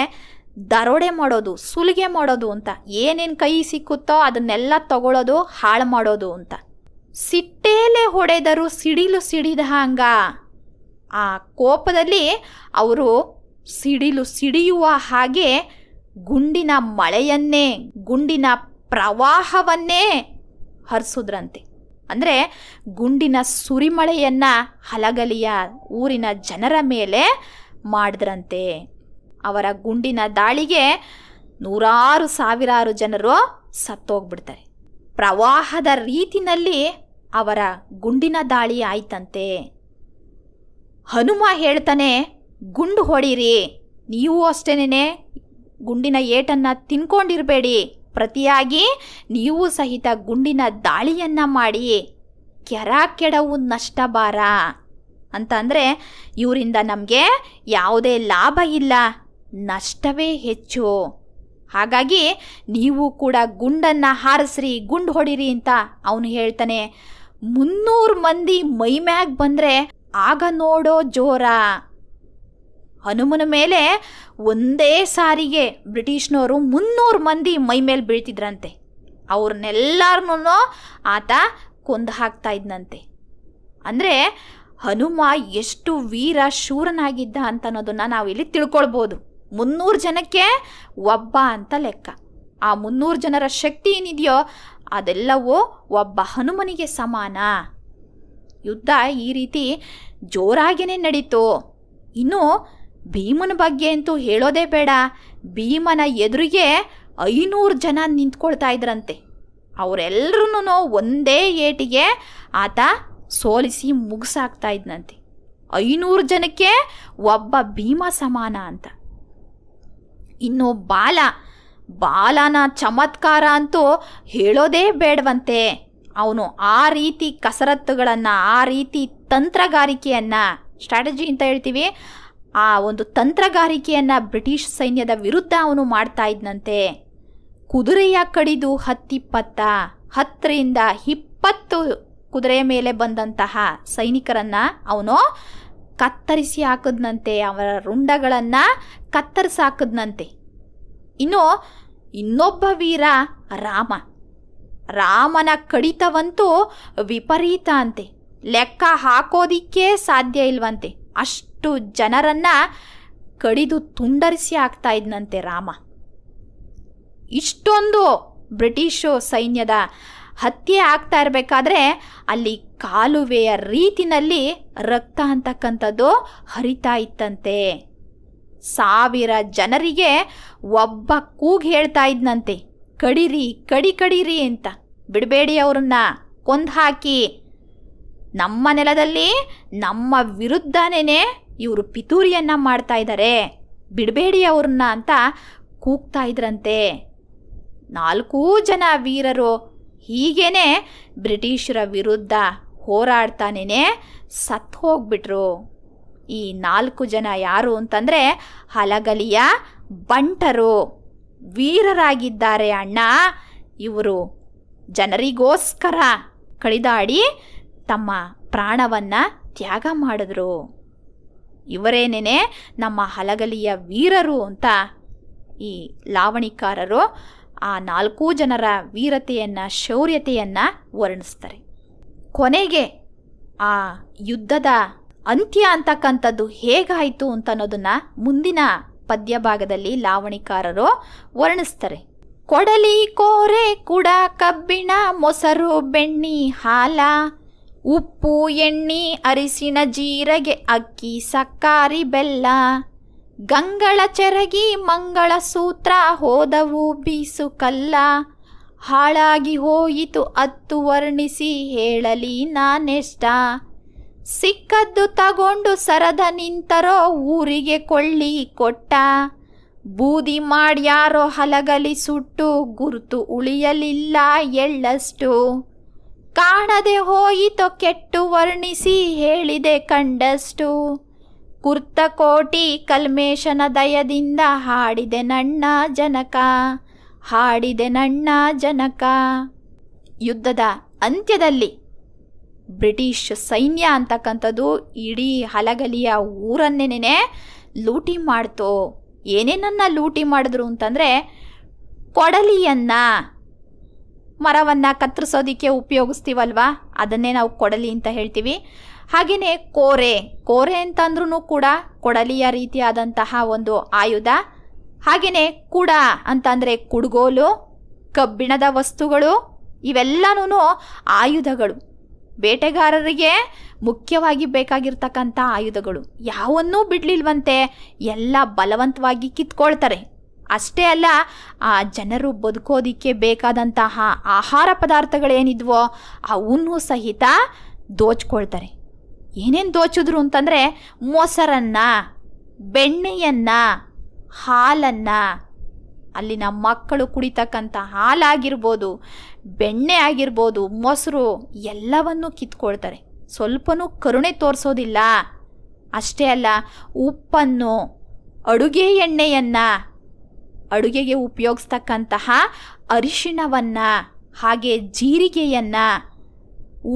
ದರೋಡೆ ಮಾಡೋದು ಸುಲಿಗೆ ಮಾಡೋದು ಅಂತ ಏನೇನು ಕೈ ಸಿಕ್ಕುತ್ತೋ ಅದನ್ನೆಲ್ಲ ತಗೊಳ್ಳೋದು ಹಾಳು ಮಾಡೋದು ಅಂತ ಸಿಟ್ಟೇಲೆ ಹೊಡೆದರು ಸಿಡಿಲು ಸಿಡಿದ ಹಂಗ ಆ ಕೋಪದಲ್ಲಿ ಅವರು ಸಿಡಿಲು ಸಿಡಿಯುವ ಹಾಗೆ ಗುಂಡಿನ ಮಳೆಯನ್ನೇ ಗುಂಡಿನ ಪ್ರವಾಹವನ್ನೇ ಹರಿಸಿದ್ರಂತೆ ಅಂದರೆ ಗುಂಡಿನ ಸುರಿಮಳೆಯನ್ನು ಹಲಗಲಿಯ ಊರಿನ ಜನರ ಮೇಲೆ ಮಾಡಿದ್ರಂತೆ ಅವರ ಗುಂಡಿನ ದಾಳಿಗೆ ನೂರಾರು ಸಾವಿರಾರು ಜನರು ಸತ್ತೋಗ್ಬಿಡ್ತಾರೆ ಪ್ರವಾಹದ ರೀತಿನಲ್ಲಿ ಅವರ ಗುಂಡಿನ ದಾಳಿ ಆಯ್ತಂತೆ ಹನುಮ ಹೇಳ್ತಾನೆ ಗುಂಡು ಹೊಡೀರಿ ನೀವು ಅಷ್ಟೇನೇ ಗುಂಡಿನ ಏಟನ್ನು ತಿನ್ಕೊಂಡಿರಬೇಡಿ ಪ್ರತಿಯಾಗಿ ನೀವು ಸಹಿತ ಗುಂಡಿನ ದಾಳಿಯನ್ನು ಮಾಡಿ ಕೆರ ಕೆಡವು ನಷ್ಟ ಬಾರ ಅಂತ ಅಂದರೆ ಇವರಿಂದ ನಮಗೆ ಯಾವುದೇ ಲಾಭ ಇಲ್ಲ ನಷ್ಟವೇ ಹೆಚ್ಚು ಹಾಗಾಗಿ ನೀವು ಕೂಡ ಗುಂಡನ್ನು ಹಾರಿಸ್ರಿ ಗುಂಡು ಹೊಡಿರಿ ಅಂತ ಅವನು ಹೇಳ್ತಾನೆ ಮುನ್ನೂರು ಮಂದಿ ಮೈಮ್ಯಾಗ ಬಂದರೆ ಆಗ ನೋಡೋ ಜೋರ ಹನುಮನ ಮೇಲೆ ಒಂದೇ ಸಾರಿಗೆ ಬ್ರಿಟಿಷ್ನವರು ಮುನ್ನೂರು ಮಂದಿ ಮೈ ಮೇಲೆ ಬೀಳ್ತಿದ್ರಂತೆ ಅವ್ರನ್ನೆಲ್ಲರೂ ಆತ ಕೊಂದು ಹಾಕ್ತಾ ಇದ್ನಂತೆ ಅಂದರೆ ಹನುಮ ಎಷ್ಟು ವೀರ ಶೂರನಾಗಿದ್ದ ಅಂತ ಅನ್ನೋದನ್ನು ನಾವು ಇಲ್ಲಿ ತಿಳ್ಕೊಳ್ಬೋದು ಮುನ್ನೂರು ಜನಕ್ಕೆ ಒಬ್ಬ ಅಂತ ಲೆಕ್ಕ ಆ ಮುನ್ನೂರು ಜನರ ಶಕ್ತಿ ಏನಿದೆಯೋ ಅದೆಲ್ಲವೂ ಒಬ್ಬ ಹನುಮನಿಗೆ ಸಮಾನ ಯುದ್ಧ ಈ ರೀತಿ ಜೋರಾಗಿಯೇ ನಡೀತು ಇನ್ನು ಭೀಮನ ಬಗ್ಗೆ ಅಂತೂ ಹೇಳೋದೇ ಬೇಡ ಭೀಮನ ಎದುರಿಗೆ ಐನೂರು ಜನ ನಿಂತ್ಕೊಳ್ತಾ ಇದ್ರಂತೆ ಅವರೆಲ್ಲರೂ ಒಂದೇ ಏಟಿಗೆ ಆತ ಸೋಲಿಸಿ ಮುಗಿಸಾಕ್ತಾ ಇದ್ನಂತೆ ಐನೂರು ಜನಕ್ಕೆ ಒಬ್ಬ ಭೀಮ ಸಮಾನ ಅಂತ ಇನ್ನು ಬಾಲ ಬಾಲನ ಚಮತ್ಕಾರ ಅಂತೂ ಹೇಳೋದೇ ಬೇಡವಂತೆ ಅವನು ಆ ರೀತಿ ಕಸರತ್ತುಗಳನ್ನು ಆ ರೀತಿ ತಂತ್ರಗಾರಿಕೆಯನ್ನು ಸ್ಟ್ರಾಟಜಿ ಅಂತ ಹೇಳ್ತೀವಿ ಆ ಒಂದು ತಂತ್ರಗಾರಿಕೆಯನ್ನು ಬ್ರಿಟಿಷ್ ಸೈನ್ಯದ ವಿರುದ್ಧ ಅವನು ಮಾಡ್ತಾ ಇದ್ದಂತೆ ಕುದುರೆಯ ಕಡಿದು ಹತ್ತಿಪ್ಪತ್ತ ಹತ್ತರಿಂದ ಇಪ್ಪತ್ತು ಕುದುರೆಯ ಮೇಲೆ ಬಂದಂತಹ ಸೈನಿಕರನ್ನು ಅವನು ಕತ್ತರಿಸಿ ಹಾಕಿದ್ನಂತೆ ಅವರ ರುಂಡಗಳನ್ನು ಕತ್ತರಿಸಿ ಹಾಕಿದ್ನಂತೆ ಇನ್ನು ಇನ್ನೊಬ್ಬ ವೀರ ರಾಮ ರಾಮನ ಕಡಿತವಂತೂ ವಿಪರೀತ ಅಂತೆ ಲೆಕ್ಕ ಹಾಕೋದಿಕ್ಕೇ ಸಾಧ್ಯ ಇಲ್ವಂತೆ ಅಷ್ಟು ಜನರನ್ನು ಕಡಿದು ತುಂಡರಿಸಿ ಆಗ್ತಾ ಇದ್ನಂತೆ ರಾಮ ಇಷ್ಟೊಂದು ಬ್ರಿಟಿಷು ಸೈನ್ಯದ ಹತ್ಯೆ ಆಗ್ತಾ ಇರಬೇಕಾದ್ರೆ ಅಲ್ಲಿ ಕಾಲುವೆಯ ರೀತಿನಲ್ಲಿ ರಕ್ತ ಅಂತಕ್ಕಂಥದ್ದು ಹರಿತಾ ಇತ್ತಂತೆ ಸಾವಿರ ಜನರಿಗೆ ಒಬ್ಬ ಕೂಗ್ ಹೇಳ್ತಾ ಇದ್ನಂತೆ ಕಡಿರಿ ಕಡಿ ಕಡಿರಿ ಅಂತ ಬಿಡಬೇಡಿ ಅವರನ್ನ ಕೊಂದು ಹಾಕಿ ನಮ್ಮ ನೆಲದಲ್ಲಿ ನಮ್ಮ ವಿರುದ್ಧನೇ ಇವರು ಪಿತೂರಿಯನ್ನು ಮಾಡ್ತಾ ಇದ್ದಾರೆ ಬಿಡಬೇಡಿ ಅವ್ರನ್ನ ಅಂತ ಕೂಗ್ತಾ ಇದ್ರಂತೆ ನಾಲ್ಕೂ ಜನ ವೀರರು ಹೀಗೇನೆ ಬ್ರಿಟಿಷರ ವಿರುದ್ಧ ಹೋರಾಡ್ತಾನೇ ಸತ್ತು ಹೋಗ್ಬಿಟ್ರು ಈ ನಾಲ್ಕು ಜನ ಯಾರು ಅಂತಂದರೆ ಹಲಗಲಿಯ ಬಂಟರು ವೀರರಾಗಿದ್ದಾರೆ ಅಣ್ಣ ಇವರು ಜನರಿಗೋಸ್ಕರ ಕಳಿದಾಡಿ ತಮ್ಮ ಪ್ರಾಣವನ್ನು ತ್ಯಾಗ ಮಾಡಿದ್ರು ಇವರೇನೇನೆ ನಮ್ಮ ಹಲಗಲಿಯ ವೀರರು ಅಂತ ಈ ಲಾವಣಿಕಾರರು ಆ ನಾಲ್ಕೂ ಜನರ ವೀರತೆಯನ್ನು ಶೌರ್ಯತೆಯನ್ನು ವರ್ಣಿಸ್ತಾರೆ ಕೊನೆಗೆ ಆ ಯುದ್ಧದ ಅಂತ್ಯ ಅಂತಕ್ಕಂಥದ್ದು ಹೇಗಾಯಿತು ಅಂತ ಅನ್ನೋದನ್ನು ಮುಂದಿನ ಪದ್ಯ ಭಾಗದಲ್ಲಿ ಲಾವಣಿಕಾರರು ವರ್ಣಿಸ್ತಾರೆ ಕೊಡಲಿ ಕೋರೆ ಕುಡ ಕಬ್ಬಿಣ ಮೊಸರು ಬೆಣ್ಣಿ ಹಾಲ ಉಪ್ಪು ಎಣ್ಣೆ ಅರಿಸಿನ ಜೀರಗೆ ಅಕ್ಕಿ ಸಕ್ಕಾರಿ ಬೆಲ್ಲ ಗಂಗಳ ಚೆರಗಿ ಮಂಗಳ ಸೂತ್ರ ಹೋದವು ಬೀಸು ಕಲ್ಲ ಹಾಳಾಗಿ ಹೋಯಿತು ಅತ್ತು ವರ್ಣಿಸಿ ಹೇಳಲಿ ನಾನೆಷ್ಟ ಸಿಕ್ಕದ್ದು ತಗೊಂಡು ಸರದ ನಿಂತರೋ ಊರಿಗೆ ಕೊಳ್ಳಿ ಕೊಟ್ಟ ಬೂದಿ ಮಾಡ್ಯಾರೋ ಹಲಗಲಿ ಸುಟ್ಟು ಗುರುತು ಉಳಿಯಲಿಲ್ಲ ಎಳ್ಳಷ್ಟು ಕಾಣದೆ ಹೋಯಿತು ಕೆಟ್ಟು ವರ್ಣಿಸಿ ಹೇಳಿದೆ ಕಂಡಷ್ಟು ಕುರ್ತ ಕೋಟಿ ಕಲ್ಮೇಶನ ದಯದಿಂದ ಹಾಡಿದೆ ನಣ್ಣ ಜನಕ ಹಾಡಿದೆ ನಣ್ಣ ಜನಕ ಯುದ್ಧದ ಅಂತ್ಯದಲ್ಲಿ ಬ್ರಿಟಿಷ್ ಸೈನ್ಯ ಅಂತಕ್ಕಂಥದ್ದು ಇಡೀ ಹಲಗಲಿಯ ಊರನ್ನೇನೆ ಲೂಟಿ ಮಾಡ್ತೋ ಏನೇನನ್ನು ಲೂಟಿ ಮಾಡಿದ್ರು ಅಂತಂದರೆ ಕೊಡಲಿಯನ್ನು ಮರವನ್ನು ಕತ್ತರಿಸೋದಕ್ಕೆ ಉಪಯೋಗಿಸ್ತೀವಲ್ವ ಅದನ್ನೇ ನಾವು ಕೊಡಲಿ ಅಂತ ಹೇಳ್ತೀವಿ ಹಾಗೆಯೇ ಕೋರೆ ಕೋರೆ ಅಂತಂದ್ರೂ ಕೂಡ ಕೊಡಲಿಯ ರೀತಿಯಾದಂತಹ ಒಂದು ಆಯುಧ ಹಾಗೆಯೇ ಕುಡ ಅಂತಂದರೆ ಕುಡ್ಗೋಲು ಕಬ್ಬಿಣದ ವಸ್ತುಗಳು ಇವೆಲ್ಲನೂ ಆಯುಧಗಳು ಬೇಟೆಗಾರರಿಗೆ ಮುಖ್ಯವಾಗಿ ಬೇಕಾಗಿರ್ತಕ್ಕಂಥ ಆಯುಧಗಳು ಯಾವನ್ನೂ ಬಿಡ್ಲಿಲ್ವಂತೆ ಎಲ್ಲ ಬಲವಂತವಾಗಿ ಕಿತ್ಕೊಳ್ತಾರೆ ಅಷ್ಟೇ ಅಲ್ಲ ಆ ಜನರು ಬದುಕೋದಿಕ್ಕೆ ಬೇಕಾದಂತಹ ಆಹಾರ ಪದಾರ್ಥಗಳೇನಿದ್ವೋ ಅವನ್ನೂ ಸಹಿತ ದೋಚ್ಕೊಳ್ತಾರೆ ಏನೇನು ದೋಚಿದ್ರು ಅಂತಂದರೆ ಮೊಸರನ್ನು ಬೆಣ್ಣೆಯನ್ನು ಹಾಲನ್ನು ಅಲ್ಲಿನ ಮಕ್ಕಳು ಕುಡಿತಕ್ಕಂಥ ಹಾಲಾಗಿರ್ಬೋದು ಬೆಣ್ಣೆ ಆಗಿರ್ಬೋದು ಮೊಸರು ಎಲ್ಲವನ್ನು ಕಿತ್ಕೊಳ್ತಾರೆ ಸ್ವಲ್ಪನೂ ಕರುಣೆ ತೋರಿಸೋದಿಲ್ಲ ಅಷ್ಟೇ ಅಲ್ಲ ಉಪ್ಪನ್ನು ಅಡುಗೆ ಎಣ್ಣೆಯನ್ನು ಅಡುಗೆಗೆ ಉಪಯೋಗಿಸ್ತಕ್ಕಂತಹ ಅರಿಶಿಣವನ್ನು ಹಾಗೆ ಜೀರಿಗೆಯನ್ನು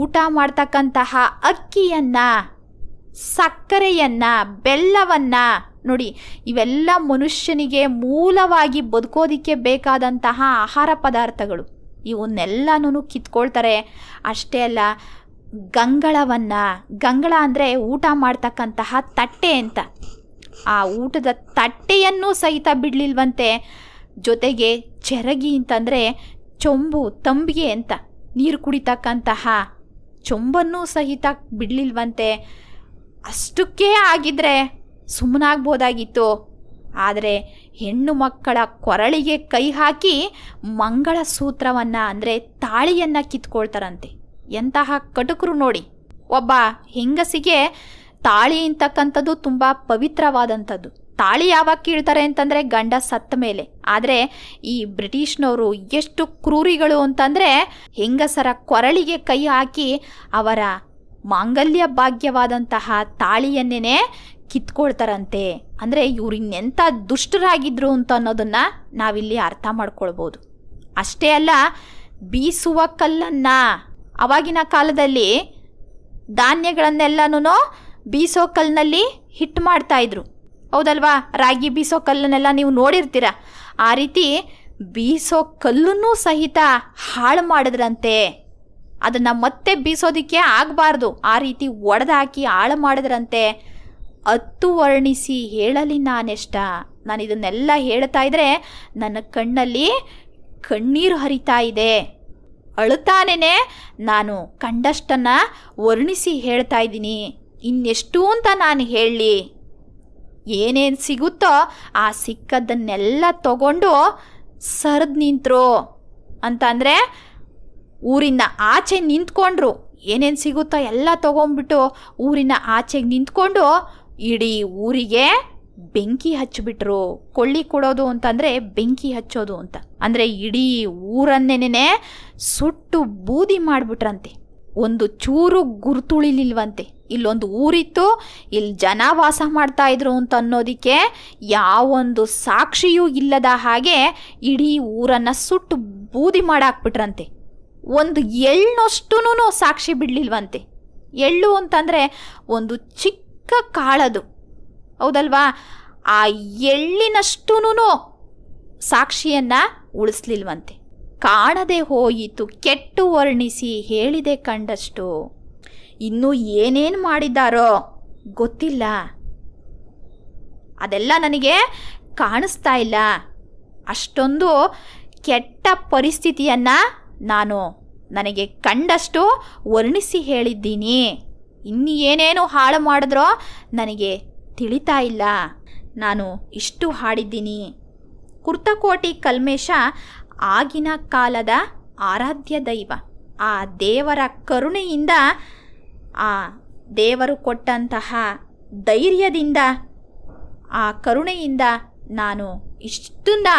ಊಟ ಮಾಡ್ತಕ್ಕಂತಹ ಅಕ್ಕಿಯನ್ನು ಸಕ್ಕರೆಯನ್ನು ಬೆಲ್ಲವನ್ನು ನೋಡಿ ಇವೆಲ್ಲ ಮನುಷ್ಯನಿಗೆ ಮೂಲವಾಗಿ ಬದುಕೋದಕ್ಕೆ ಬೇಕಾದಂತಹ ಆಹಾರ ಪದಾರ್ಥಗಳು ಇವನ್ನೆಲ್ಲನೂ ಕಿತ್ಕೊಳ್ತಾರೆ ಅಷ್ಟೇ ಅಲ್ಲ ಗಂಗಳವನ್ನು ಗಂಗಳ ಅಂದರೆ ಊಟ ಮಾಡ್ತಕ್ಕಂತಹ ತಟ್ಟೆ ಅಂತ ಆ ಊಟದ ತಟ್ಟೆಯನ್ನು ಸಹಿತ ಬಿಡಲಿಲ್ವಂತೆ ಜೊತೆಗೆ ಚರಗಿ ಅಂತಂದರೆ ಚೊಂಬು ತಂಬಿಗೆ ಅಂತ ನೀರು ಕುಡಿತಕ್ಕಂತಹ ಚೊಂಬನ್ನು ಸಹಿತ ಬಿಡಲಿಲ್ವಂತೆ ಅಷ್ಟಕ್ಕೇ ಆಗಿದ್ರೆ ಸುಮ್ಮನಾಗ್ಬೋದಾಗಿತ್ತು ಆದರೆ ಹೆಣ್ಣು ಮಕ್ಕಳ ಕೊರಳಿಗೆ ಕೈ ಹಾಕಿ ಮಂಗಳ ಸೂತ್ರವನ್ನು ಅಂದರೆ ತಾಳಿಯನ್ನು ಕಿತ್ಕೊಳ್ತಾರಂತೆ ಎಂತಹ ಕಟುಕರು ನೋಡಿ ಒಬ್ಬ ಹೆಂಗಸಿಗೆ ತಾಳಿ ಅಂತಕ್ಕಂಥದ್ದು ತುಂಬ ಪವಿತ್ರವಾದಂಥದ್ದು ತಾಳಿ ಯಾವಾಗ ಕೀಳ್ತಾರೆ ಅಂತಂದರೆ ಗಂಡ ಸತ್ತ ಮೇಲೆ ಆದರೆ ಈ ಬ್ರಿಟಿಷ್ನವರು ಎಷ್ಟು ಕ್ರೂರಿಗಳು ಅಂತಂದರೆ ಹೆಂಗಸರ ಕೊರಳಿಗೆ ಕೈ ಹಾಕಿ ಅವರ ಮಾಂಗಲ್ಯ ಭಾಗ್ಯವಾದಂತಹ ತಾಳಿಯನ್ನೇ ಕಿತ್ಕೊಳ್ತಾರಂತೆ ಅಂದರೆ ಇವ್ರು ಇನ್ನೆಂಥ ದುಷ್ಟರಾಗಿದ್ರು ಅಂತ ಅನ್ನೋದನ್ನು ನಾವಿಲ್ಲಿ ಅರ್ಥ ಮಾಡ್ಕೊಳ್ಬೋದು ಅಷ್ಟೇ ಅಲ್ಲ ಬೀಸುವ ಕಲ್ಲನ್ನು ಅವಾಗಿನ ಕಾಲದಲ್ಲಿ ಧಾನ್ಯಗಳನ್ನೆಲ್ಲನೂ ಬೀಸೋ ಕಲ್ಲಿನಲ್ಲಿ ಹಿಟ್ಟು ಮಾಡ್ತಾಯಿದ್ರು ಹೌದಲ್ವಾ ರಾಗಿ ಬೀಸೋ ಕಲ್ಲನ್ನೆಲ್ಲ ನೀವು ನೋಡಿರ್ತೀರ ಆ ರೀತಿ ಬೀಸೋ ಕಲ್ಲೂ ಸಹಿತ ಹಾಳು ಮಾಡಿದ್ರಂತೆ ಅದನ್ನು ಮತ್ತೆ ಬೀಸೋದಕ್ಕೆ ಆಗಬಾರ್ದು ಆ ರೀತಿ ಒಡೆದಾಕಿ ಹಾಳು ಮಾಡಿದ್ರಂತೆ ಹತ್ತು ವರ್ಣಿಸಿ ಹೇಳಲಿ ನಾನೆಷ್ಟ ನಾನು ಇದನ್ನೆಲ್ಲ ಹೇಳ್ತಾ ಇದ್ದರೆ ನನ್ನ ಕಣ್ಣಲ್ಲಿ ಕಣ್ಣೀರು ಹರಿತಾ ಇದೆ ಅಳುತ್ತಾನೇ ನಾನು ಕಂಡಷ್ಟನ್ನು ವರ್ಣಿಸಿ ಹೇಳ್ತಾ ಇದ್ದೀನಿ ಇನ್ನೆಷ್ಟು ಅಂತ ನಾನು ಹೇಳಲಿ ಏನೇನು ಸಿಗುತ್ತೋ ಆ ಸಿಕ್ಕದ್ದನ್ನೆಲ್ಲ ತಗೊಂಡು ಸರಿದು ನಿಂತರು ಅಂತಂದರೆ ಊರಿನ ಆಚೆ ನಿಂತ್ಕೊಂಡ್ರು ಏನೇನು ಸಿಗುತ್ತೋ ಎಲ್ಲ ತೊಗೊಂಡ್ಬಿಟ್ಟು ಊರಿನ ಆಚೆಗೆ ನಿಂತ್ಕೊಂಡು ಇಡೀ ಊರಿಗೆ ಬೆಂಕಿ ಹಚ್ಚಿಬಿಟ್ರು ಕೊಳ್ಳಿ ಕೊಡೋದು ಅಂತಂದರೆ ಬೆಂಕಿ ಹಚ್ಚೋದು ಅಂತ ಅಂದರೆ ಇಡೀ ಊರನ್ನೇನೆ ಸುಟ್ಟು ಬೂದಿ ಮಾಡಿಬಿಟ್ರಂತೆ ಒಂದು ಚೂರು ಗುರುತುಳಿಲಿಲ್ವಂತೆ ಇಲ್ಲೊಂದು ಊರಿತ್ತು ಇಲ್ಲಿ ಜನ ವಾಸ ಮಾಡ್ತಾ ಇದ್ರು ಅಂತ ಅನ್ನೋದಕ್ಕೆ ಯಾವೊಂದು ಸಾಕ್ಷಿಯೂ ಇಲ್ಲದ ಹಾಗೆ ಇಡೀ ಊರನ್ನು ಸುಟ್ಟು ಬೂದಿ ಮಾಡಾಕ್ಬಿಟ್ರಂತೆ ಒಂದು ಎಳ್ಳಷ್ಟು ಸಾಕ್ಷಿ ಬಿಡಲಿಲ್ವಂತೆ ಎಳ್ಳು ಅಂತಂದರೆ ಒಂದು ಚಿಕ್ಕ ಚಿಕ್ಕ ಕಾಳದು ಹೌದಲ್ವಾ ಆ ಎಳ್ಳಿನಷ್ಟೂ ಸಾಕ್ಷಿಯನ್ನು ಉಳಿಸ್ಲಿಲ್ವಂತೆ ಕಾಣದೆ ಹೋಯಿತು ಕೆಟ್ಟು ವರ್ಣಿಸಿ ಹೇಳಿದೆ ಕಂಡಷ್ಟು ಇನ್ನೂ ಏನೇನು ಮಾಡಿದ್ದಾರೋ ಗೊತ್ತಿಲ್ಲ ಅದೆಲ್ಲ ನನಗೆ ಕಾಣಿಸ್ತಾ ಇಲ್ಲ ಅಷ್ಟೊಂದು ಕೆಟ್ಟ ಪರಿಸ್ಥಿತಿಯನ್ನು ನಾನು ನನಗೆ ಕಂಡಷ್ಟು ವರ್ಣಿಸಿ ಹೇಳಿದ್ದೀನಿ ಇನ್ನು ಏನೇನು ಹಾಳು ಮಾಡಿದ್ರೋ ನನಗೆ ತಿಳಿತಾ ಇಲ್ಲ ನಾನು ಇಷ್ಟು ಹಾಡಿದ್ದೀನಿ ಕುರ್ತಕೋಟಿ ಕಲ್ಮೇಶ ಆಗಿನ ಕಾಲದ ಆರಾಧ್ಯ ದೈವ ಆ ದೇವರ ಕರುಣೆಯಿಂದ ಆ ದೇವರು ಕೊಟ್ಟಂತಹ ಧೈರ್ಯದಿಂದ ಆ ಕರುಣೆಯಿಂದ ನಾನು ಇಷ್ಟನ್ನ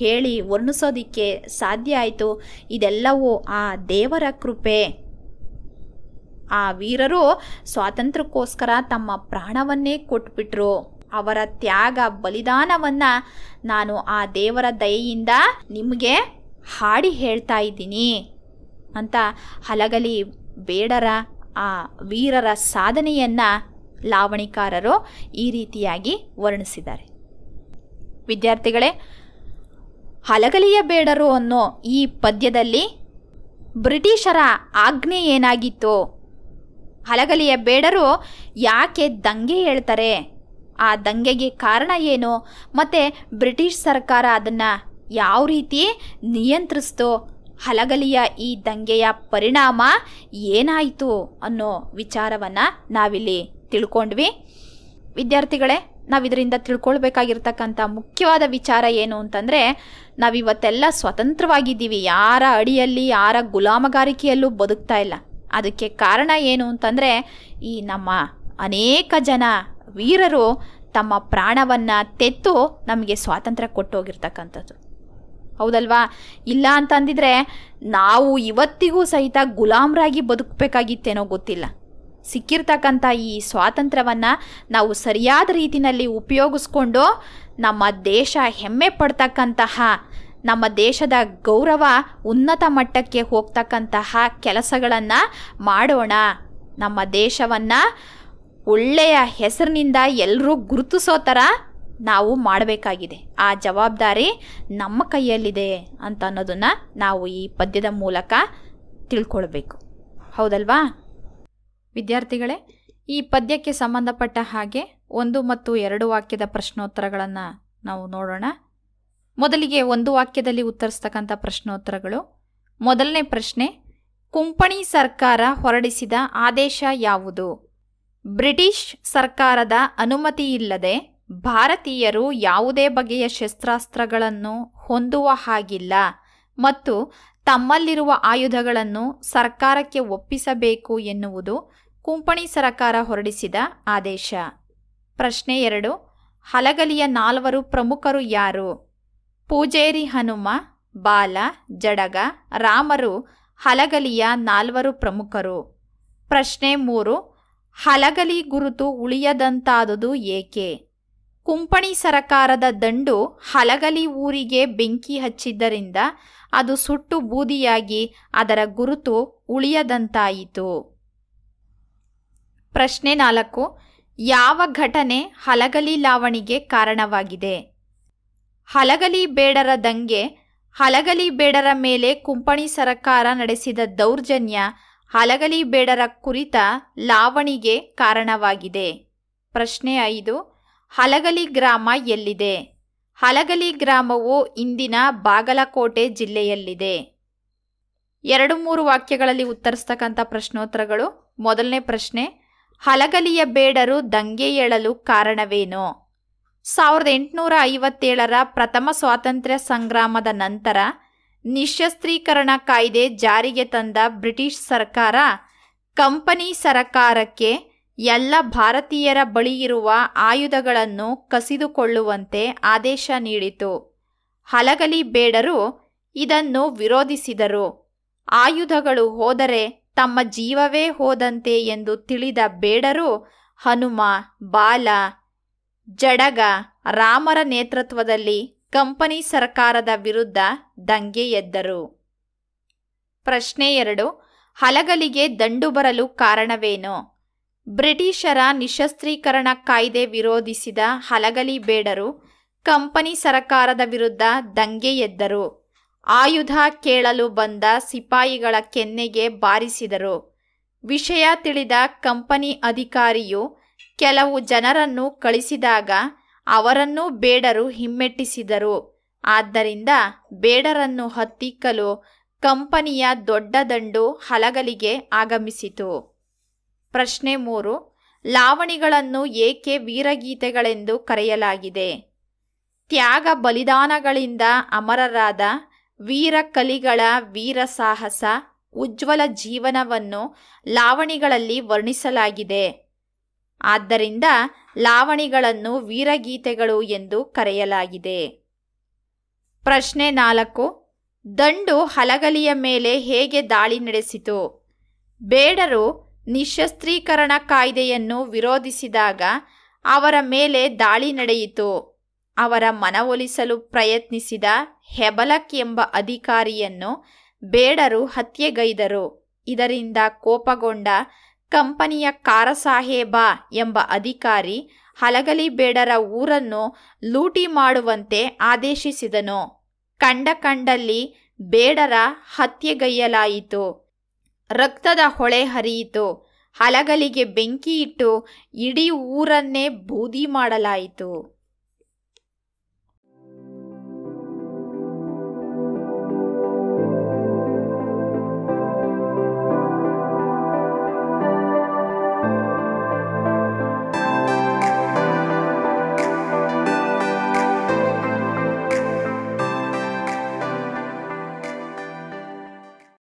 ಹೇಳಿ ವರ್ಣಿಸೋದಿಕ್ಕೆ ಸಾಧ್ಯ ಆಯಿತು ಇದೆಲ್ಲವೂ ಆ ದೇವರ ಕೃಪೆ ಆ ವೀರರು ಸ್ವಾತಂತ್ರ್ಯಕ್ಕೋಸ್ಕರ ತಮ್ಮ ಪ್ರಾಣವನ್ನೇ ಕೊಟ್ಬಿಟ್ರು ಅವರ ತ್ಯಾಗ ಬಲಿದಾನವನ್ನು ನಾನು ಆ ದೇವರ ದಯೆಯಿಂದ ನಿಮಗೆ ಹಾಡಿ ಹೇಳ್ತಾ ಇದ್ದೀನಿ ಅಂತ ಹಲಗಲಿ ಬೇಡರ ಆ ವೀರರ ಸಾಧನೆಯನ್ನು ಲಾವಣಿಕಾರರು ಈ ರೀತಿಯಾಗಿ ವರ್ಣಿಸಿದ್ದಾರೆ ವಿದ್ಯಾರ್ಥಿಗಳೇ ಹಲಗಲಿಯ ಬೇಡರು ಅನ್ನೋ ಈ ಪದ್ಯದಲ್ಲಿ ಬ್ರಿಟಿಷರ ಆಜ್ಞೆ ಏನಾಗಿತ್ತು ಹಲಗಲಿಯ ಬೇಡರು ಯಾಕೆ ದಂಗೆ ಹೇಳ್ತಾರೆ ಆ ದಂಗೆಗೆ ಕಾರಣ ಏನು ಮತ್ತು ಬ್ರಿಟಿಷ್ ಸರ್ಕಾರ ಅದನ್ನು ಯಾವ ರೀತಿ ನಿಯಂತ್ರಿಸ್ತು ಹಲಗಲಿಯ ಈ ದಂಗೆಯ ಪರಿಣಾಮ ಏನಾಯಿತು ಅನ್ನೋ ವಿಚಾರವನ್ನು ನಾವಿಲ್ಲಿ ತಿಳ್ಕೊಂಡ್ವಿ ವಿದ್ಯಾರ್ಥಿಗಳೇ ನಾವು ಇದರಿಂದ ತಿಳ್ಕೊಳ್ಬೇಕಾಗಿರ್ತಕ್ಕಂಥ ಮುಖ್ಯವಾದ ವಿಚಾರ ಏನು ಅಂತಂದರೆ ನಾವಿವತ್ತೆಲ್ಲ ಸ್ವತಂತ್ರವಾಗಿದ್ದೀವಿ ಯಾರ ಅಡಿಯಲ್ಲಿ ಯಾರ ಗುಲಾಮಗಾರಿಕೆಯಲ್ಲೂ ಬದುಕ್ತಾ ಇಲ್ಲ ಅದಕ್ಕೆ ಕಾರಣ ಏನು ಅಂತಂದರೆ ಈ ನಮ್ಮ ಅನೇಕ ಜನ ವೀರರು ತಮ್ಮ ಪ್ರಾಣವನ್ನು ತೆತ್ತು ನಮಗೆ ಸ್ವಾತಂತ್ರ್ಯ ಕೊಟ್ಟೋಗಿರ್ತಕ್ಕಂಥದ್ದು ಹೌದಲ್ವಾ ಇಲ್ಲ ಅಂತಂದಿದ್ರೆ ನಾವು ಇವತ್ತಿಗೂ ಸಹಿತ ಗುಲಾಮ್ರಾಗಿ ಬದುಕಬೇಕಾಗಿತ್ತೇನೋ ಗೊತ್ತಿಲ್ಲ ಸಿಕ್ಕಿರ್ತಕ್ಕಂಥ ಈ ಸ್ವಾತಂತ್ರ್ಯವನ್ನು ನಾವು ಸರಿಯಾದ ರೀತಿಯಲ್ಲಿ ಉಪಯೋಗಿಸ್ಕೊಂಡು ನಮ್ಮ ದೇಶ ಹೆಮ್ಮೆ ಪಡ್ತಕ್ಕಂತಹ ನಮ್ಮ ದೇಶದ ಗೌರವ ಉನ್ನತ ಮಟ್ಟಕ್ಕೆ ಹೋಗ್ತಕ್ಕಂತಹ ಕೆಲಸಗಳನ್ನು ಮಾಡೋಣ ನಮ್ಮ ದೇಶವನ್ನು ಒಳ್ಳೆಯ ಹೆಸರಿನಿಂದ ಎಲ್ಲರೂ ಗುರುತಿಸೋ ಥರ ನಾವು ಮಾಡಬೇಕಾಗಿದೆ ಆ ಜವಾಬ್ದಾರಿ ನಮ್ಮ ಕೈಯಲ್ಲಿದೆ ಅಂತ ಅನ್ನೋದನ್ನು ನಾವು ಈ ಪದ್ಯದ ಮೂಲಕ ತಿಳ್ಕೊಳ್ಬೇಕು ಹೌದಲ್ವಾ ವಿದ್ಯಾರ್ಥಿಗಳೇ ಈ ಪದ್ಯಕ್ಕೆ ಸಂಬಂಧಪಟ್ಟ ಹಾಗೆ ಒಂದು ಮತ್ತು ಎರಡು ವಾಕ್ಯದ ಪ್ರಶ್ನೋತ್ತರಗಳನ್ನು ನಾವು ನೋಡೋಣ ಮೊದಲಿಗೆ ಒಂದು ವಾಕ್ಯದಲ್ಲಿ ಉತ್ತರಿಸ್ತಕ್ಕಂಥ ಪ್ರಶ್ನೋತ್ತರಗಳು ಮೊದಲನೇ ಪ್ರಶ್ನೆ ಕುಂಪಣಿ ಸರ್ಕಾರ ಹೊರಡಿಸಿದ ಆದೇಶ ಯಾವುದು ಬ್ರಿಟಿಷ್ ಸರ್ಕಾರದ ಅನುಮತಿ ಇಲ್ಲದೆ ಭಾರತೀಯರು ಯಾವುದೇ ಬಗೆಯ ಶಸ್ತ್ರಾಸ್ತ್ರಗಳನ್ನು ಹೊಂದುವ ಹಾಗಿಲ್ಲ ಮತ್ತು ತಮ್ಮಲ್ಲಿರುವ ಆಯುಧಗಳನ್ನು ಸರ್ಕಾರಕ್ಕೆ ಒಪ್ಪಿಸಬೇಕು ಎನ್ನುವುದು ಕುಂಪಣಿ ಸರ್ಕಾರ ಹೊರಡಿಸಿದ ಆದೇಶ ಪ್ರಶ್ನೆ ಎರಡು ಹಲಗಲಿಯ ನಾಲ್ವರು ಪ್ರಮುಖರು ಯಾರು ಪೂಜೇರಿ ಹನುಮ ಬಾಲ ಜಡಗ ರಾಮರು ಹಲಗಲಿಯ ನಾಲ್ವರು ಪ್ರಮುಖರು ಪ್ರಶ್ನೆ ಮೂರು ಹಲಗಲಿ ಗುರುತು ಉಳಿಯದಂತಾದುದು ಏಕೆ ಕುಂಪಣಿ ಸರಕಾರದ ದಂಡು ಹಲಗಲಿ ಊರಿಗೆ ಬೆಂಕಿ ಹಚ್ಚಿದ್ದರಿಂದ ಅದು ಸುಟ್ಟು ಬೂದಿಯಾಗಿ ಅದರ ಗುರುತು ಉಳಿಯದಂತಾಯಿತು ಪ್ರಶ್ನೆ ನಾಲ್ಕು ಯಾವ ಘಟನೆ ಹಲಗಲಿ ಲಾವಣಿಗೆ ಕಾರಣವಾಗಿದೆ ಹಲಗಲಿ ಬೇಡರ ದಂಗೆ ಹಲಗಲಿ ಬೇಡರ ಮೇಲೆ ಕುಂಪಣಿ ಸರಕಾರ ನಡೆಸಿದ ದೌರ್ಜನ್ಯ ಹಲಗಲಿ ಬೇಡರ ಕುರಿತ ಲಾವಣಿಗೆ ಕಾರಣವಾಗಿದೆ ಪ್ರಶ್ನೆ ಐದು ಹಲಗಲಿ ಗ್ರಾಮ ಎಲ್ಲಿದೆ ಹಲಗಲಿ ಗ್ರಾಮವು ಇಂದಿನ ಬಾಗಲಕೋಟೆ ಜಿಲ್ಲೆಯಲ್ಲಿದೆ ಎರಡು ಮೂರು ವಾಕ್ಯಗಳಲ್ಲಿ ಉತ್ತರಿಸ್ತಕ್ಕಂಥ ಪ್ರಶ್ನೋತ್ತರಗಳು ಮೊದಲನೇ ಪ್ರಶ್ನೆ ಹಲಗಲಿಯ ಬೇಡರು ದಂಗೆ ಏಳಲು ಕಾರಣವೇನು ಸಾವಿರದ ಎಂಟುನೂರ ಐವತ್ತೇಳರ ಪ್ರಥಮ ಸ್ವಾತಂತ್ರ್ಯ ಸಂಗ್ರಾಮದ ನಂತರ ನಿಶಸ್ತ್ರೀಕರಣ ಕಾಯ್ದೆ ಜಾರಿಗೆ ತಂದ ಬ್ರಿಟಿಷ್ ಸರ್ಕಾರ ಕಂಪನಿ ಸರಕಾರಕ್ಕೆ ಎಲ್ಲ ಭಾರತೀಯರ ಬಳಿ ಇರುವ ಆಯುಧಗಳನ್ನು ಕಸಿದುಕೊಳ್ಳುವಂತೆ ಆದೇಶ ನೀಡಿತು ಹಲಗಲಿ ಬೇಡರು ಇದನ್ನು ವಿರೋಧಿಸಿದರು ಆಯುಧಗಳು ಹೋದರೆ ತಮ್ಮ ಜೀವವೇ ಹೋದಂತೆ ಎಂದು ತಿಳಿದ ಬೇಡರು ಹನುಮ ಬಾಲ ಜಡಗ ರಾಮರ ನೇತೃತ್ವದಲ್ಲಿ ಕಂಪನಿ ಸರ್ಕಾರದ ವಿರುದ್ಧ ದಂಗೆ ಎದ್ದರು ಪ್ರಶ್ನೆ ಎರಡು ಹಲಗಲಿಗೆ ದಂಡು ಬರಲು ಕಾರಣವೇನು ಬ್ರಿಟಿಷರ ನಿಶಸ್ತ್ರೀಕರಣ ಕಾಯ್ದೆ ವಿರೋಧಿಸಿದ ಹಲಗಲಿ ಬೇಡರು ಕಂಪನಿ ಸರಕಾರದ ವಿರುದ್ಧ ದಂಗೆ ಎದ್ದರು ಆಯುಧ ಕೇಳಲು ಬಂದ ಸಿಪಾಯಿಗಳ ಕೆನ್ನೆಗೆ ಬಾರಿಸಿದರು ವಿಷಯ ತಿಳಿದ ಕಂಪನಿ ಅಧಿಕಾರಿಯು ಕೆಲವು ಜನರನ್ನು ಕಳಿಸಿದಾಗ ಅವರನ್ನೂ ಬೇಡರು ಹಿಮ್ಮೆಟ್ಟಿಸಿದರು ಆದ್ದರಿಂದ ಬೇಡರನ್ನು ಹತ್ತಿಕ್ಕಲು ಕಂಪನಿಯ ದೊಡ್ಡ ದಂಡು ಹಲಗಲಿಗೆ ಆಗಮಿಸಿತು ಪ್ರಶ್ನೆ ಮೂರು ಲಾವಣಿಗಳನ್ನು ಏಕೆ ವೀರಗೀತೆಗಳೆಂದು ಕರೆಯಲಾಗಿದೆ ತ್ಯಾಗ ಬಲಿದಾನಗಳಿಂದ ಅಮರರಾದ ವೀರ ಕಲಿಗಳ ವೀರ ಸಾಹಸ ಉಜ್ವಲ ಜೀವನವನ್ನು ಲಾವಣಿಗಳಲ್ಲಿ ವರ್ಣಿಸಲಾಗಿದೆ ಆದ್ದರಿಂದ ಲಾವಣಿಗಳನ್ನು ವೀರಗೀತೆಗಳು ಎಂದು ಕರೆಯಲಾಗಿದೆ ಪ್ರಶ್ನೆ ನಾಲ್ಕು ದಂಡು ಹಲಗಲಿಯ ಮೇಲೆ ಹೇಗೆ ದಾಳಿ ನಡೆಸಿತು ಬೇಡರು ನಿಶಸ್ತ್ರೀಕರಣ ಕಾಯ್ದೆಯನ್ನು ವಿರೋಧಿಸಿದಾಗ ಅವರ ಮೇಲೆ ದಾಳಿ ನಡೆಯಿತು ಅವರ ಮನವೊಲಿಸಲು ಪ್ರಯತ್ನಿಸಿದ ಹೆಬಲಕ್ ಎಂಬ ಅಧಿಕಾರಿಯನ್ನು ಬೇಡರು ಹತ್ಯೆಗೈದರು ಇದರಿಂದ ಕೋಪಗೊಂಡ ಕಂಪನಿಯ ಕಾರಸಾಹೇಬ ಎಂಬ ಅಧಿಕಾರಿ ಹಲಗಲಿ ಬೇಡರ ಊರನ್ನು ಲೂಟಿ ಮಾಡುವಂತೆ ಆದೇಶಿಸಿದನು ಕಂಡ ಕಂಡಲ್ಲಿ ಬೇಡರ ಹತ್ಯೆಗೈಯಲಾಯಿತು ರಕ್ತದ ಹೊಳೆ ಹರಿಯಿತು ಹಲಗಲಿಗೆ ಬೆಂಕಿ ಇಟ್ಟು ಇಡೀ ಊರನ್ನೇ ಬೂದಿ ಮಾಡಲಾಯಿತು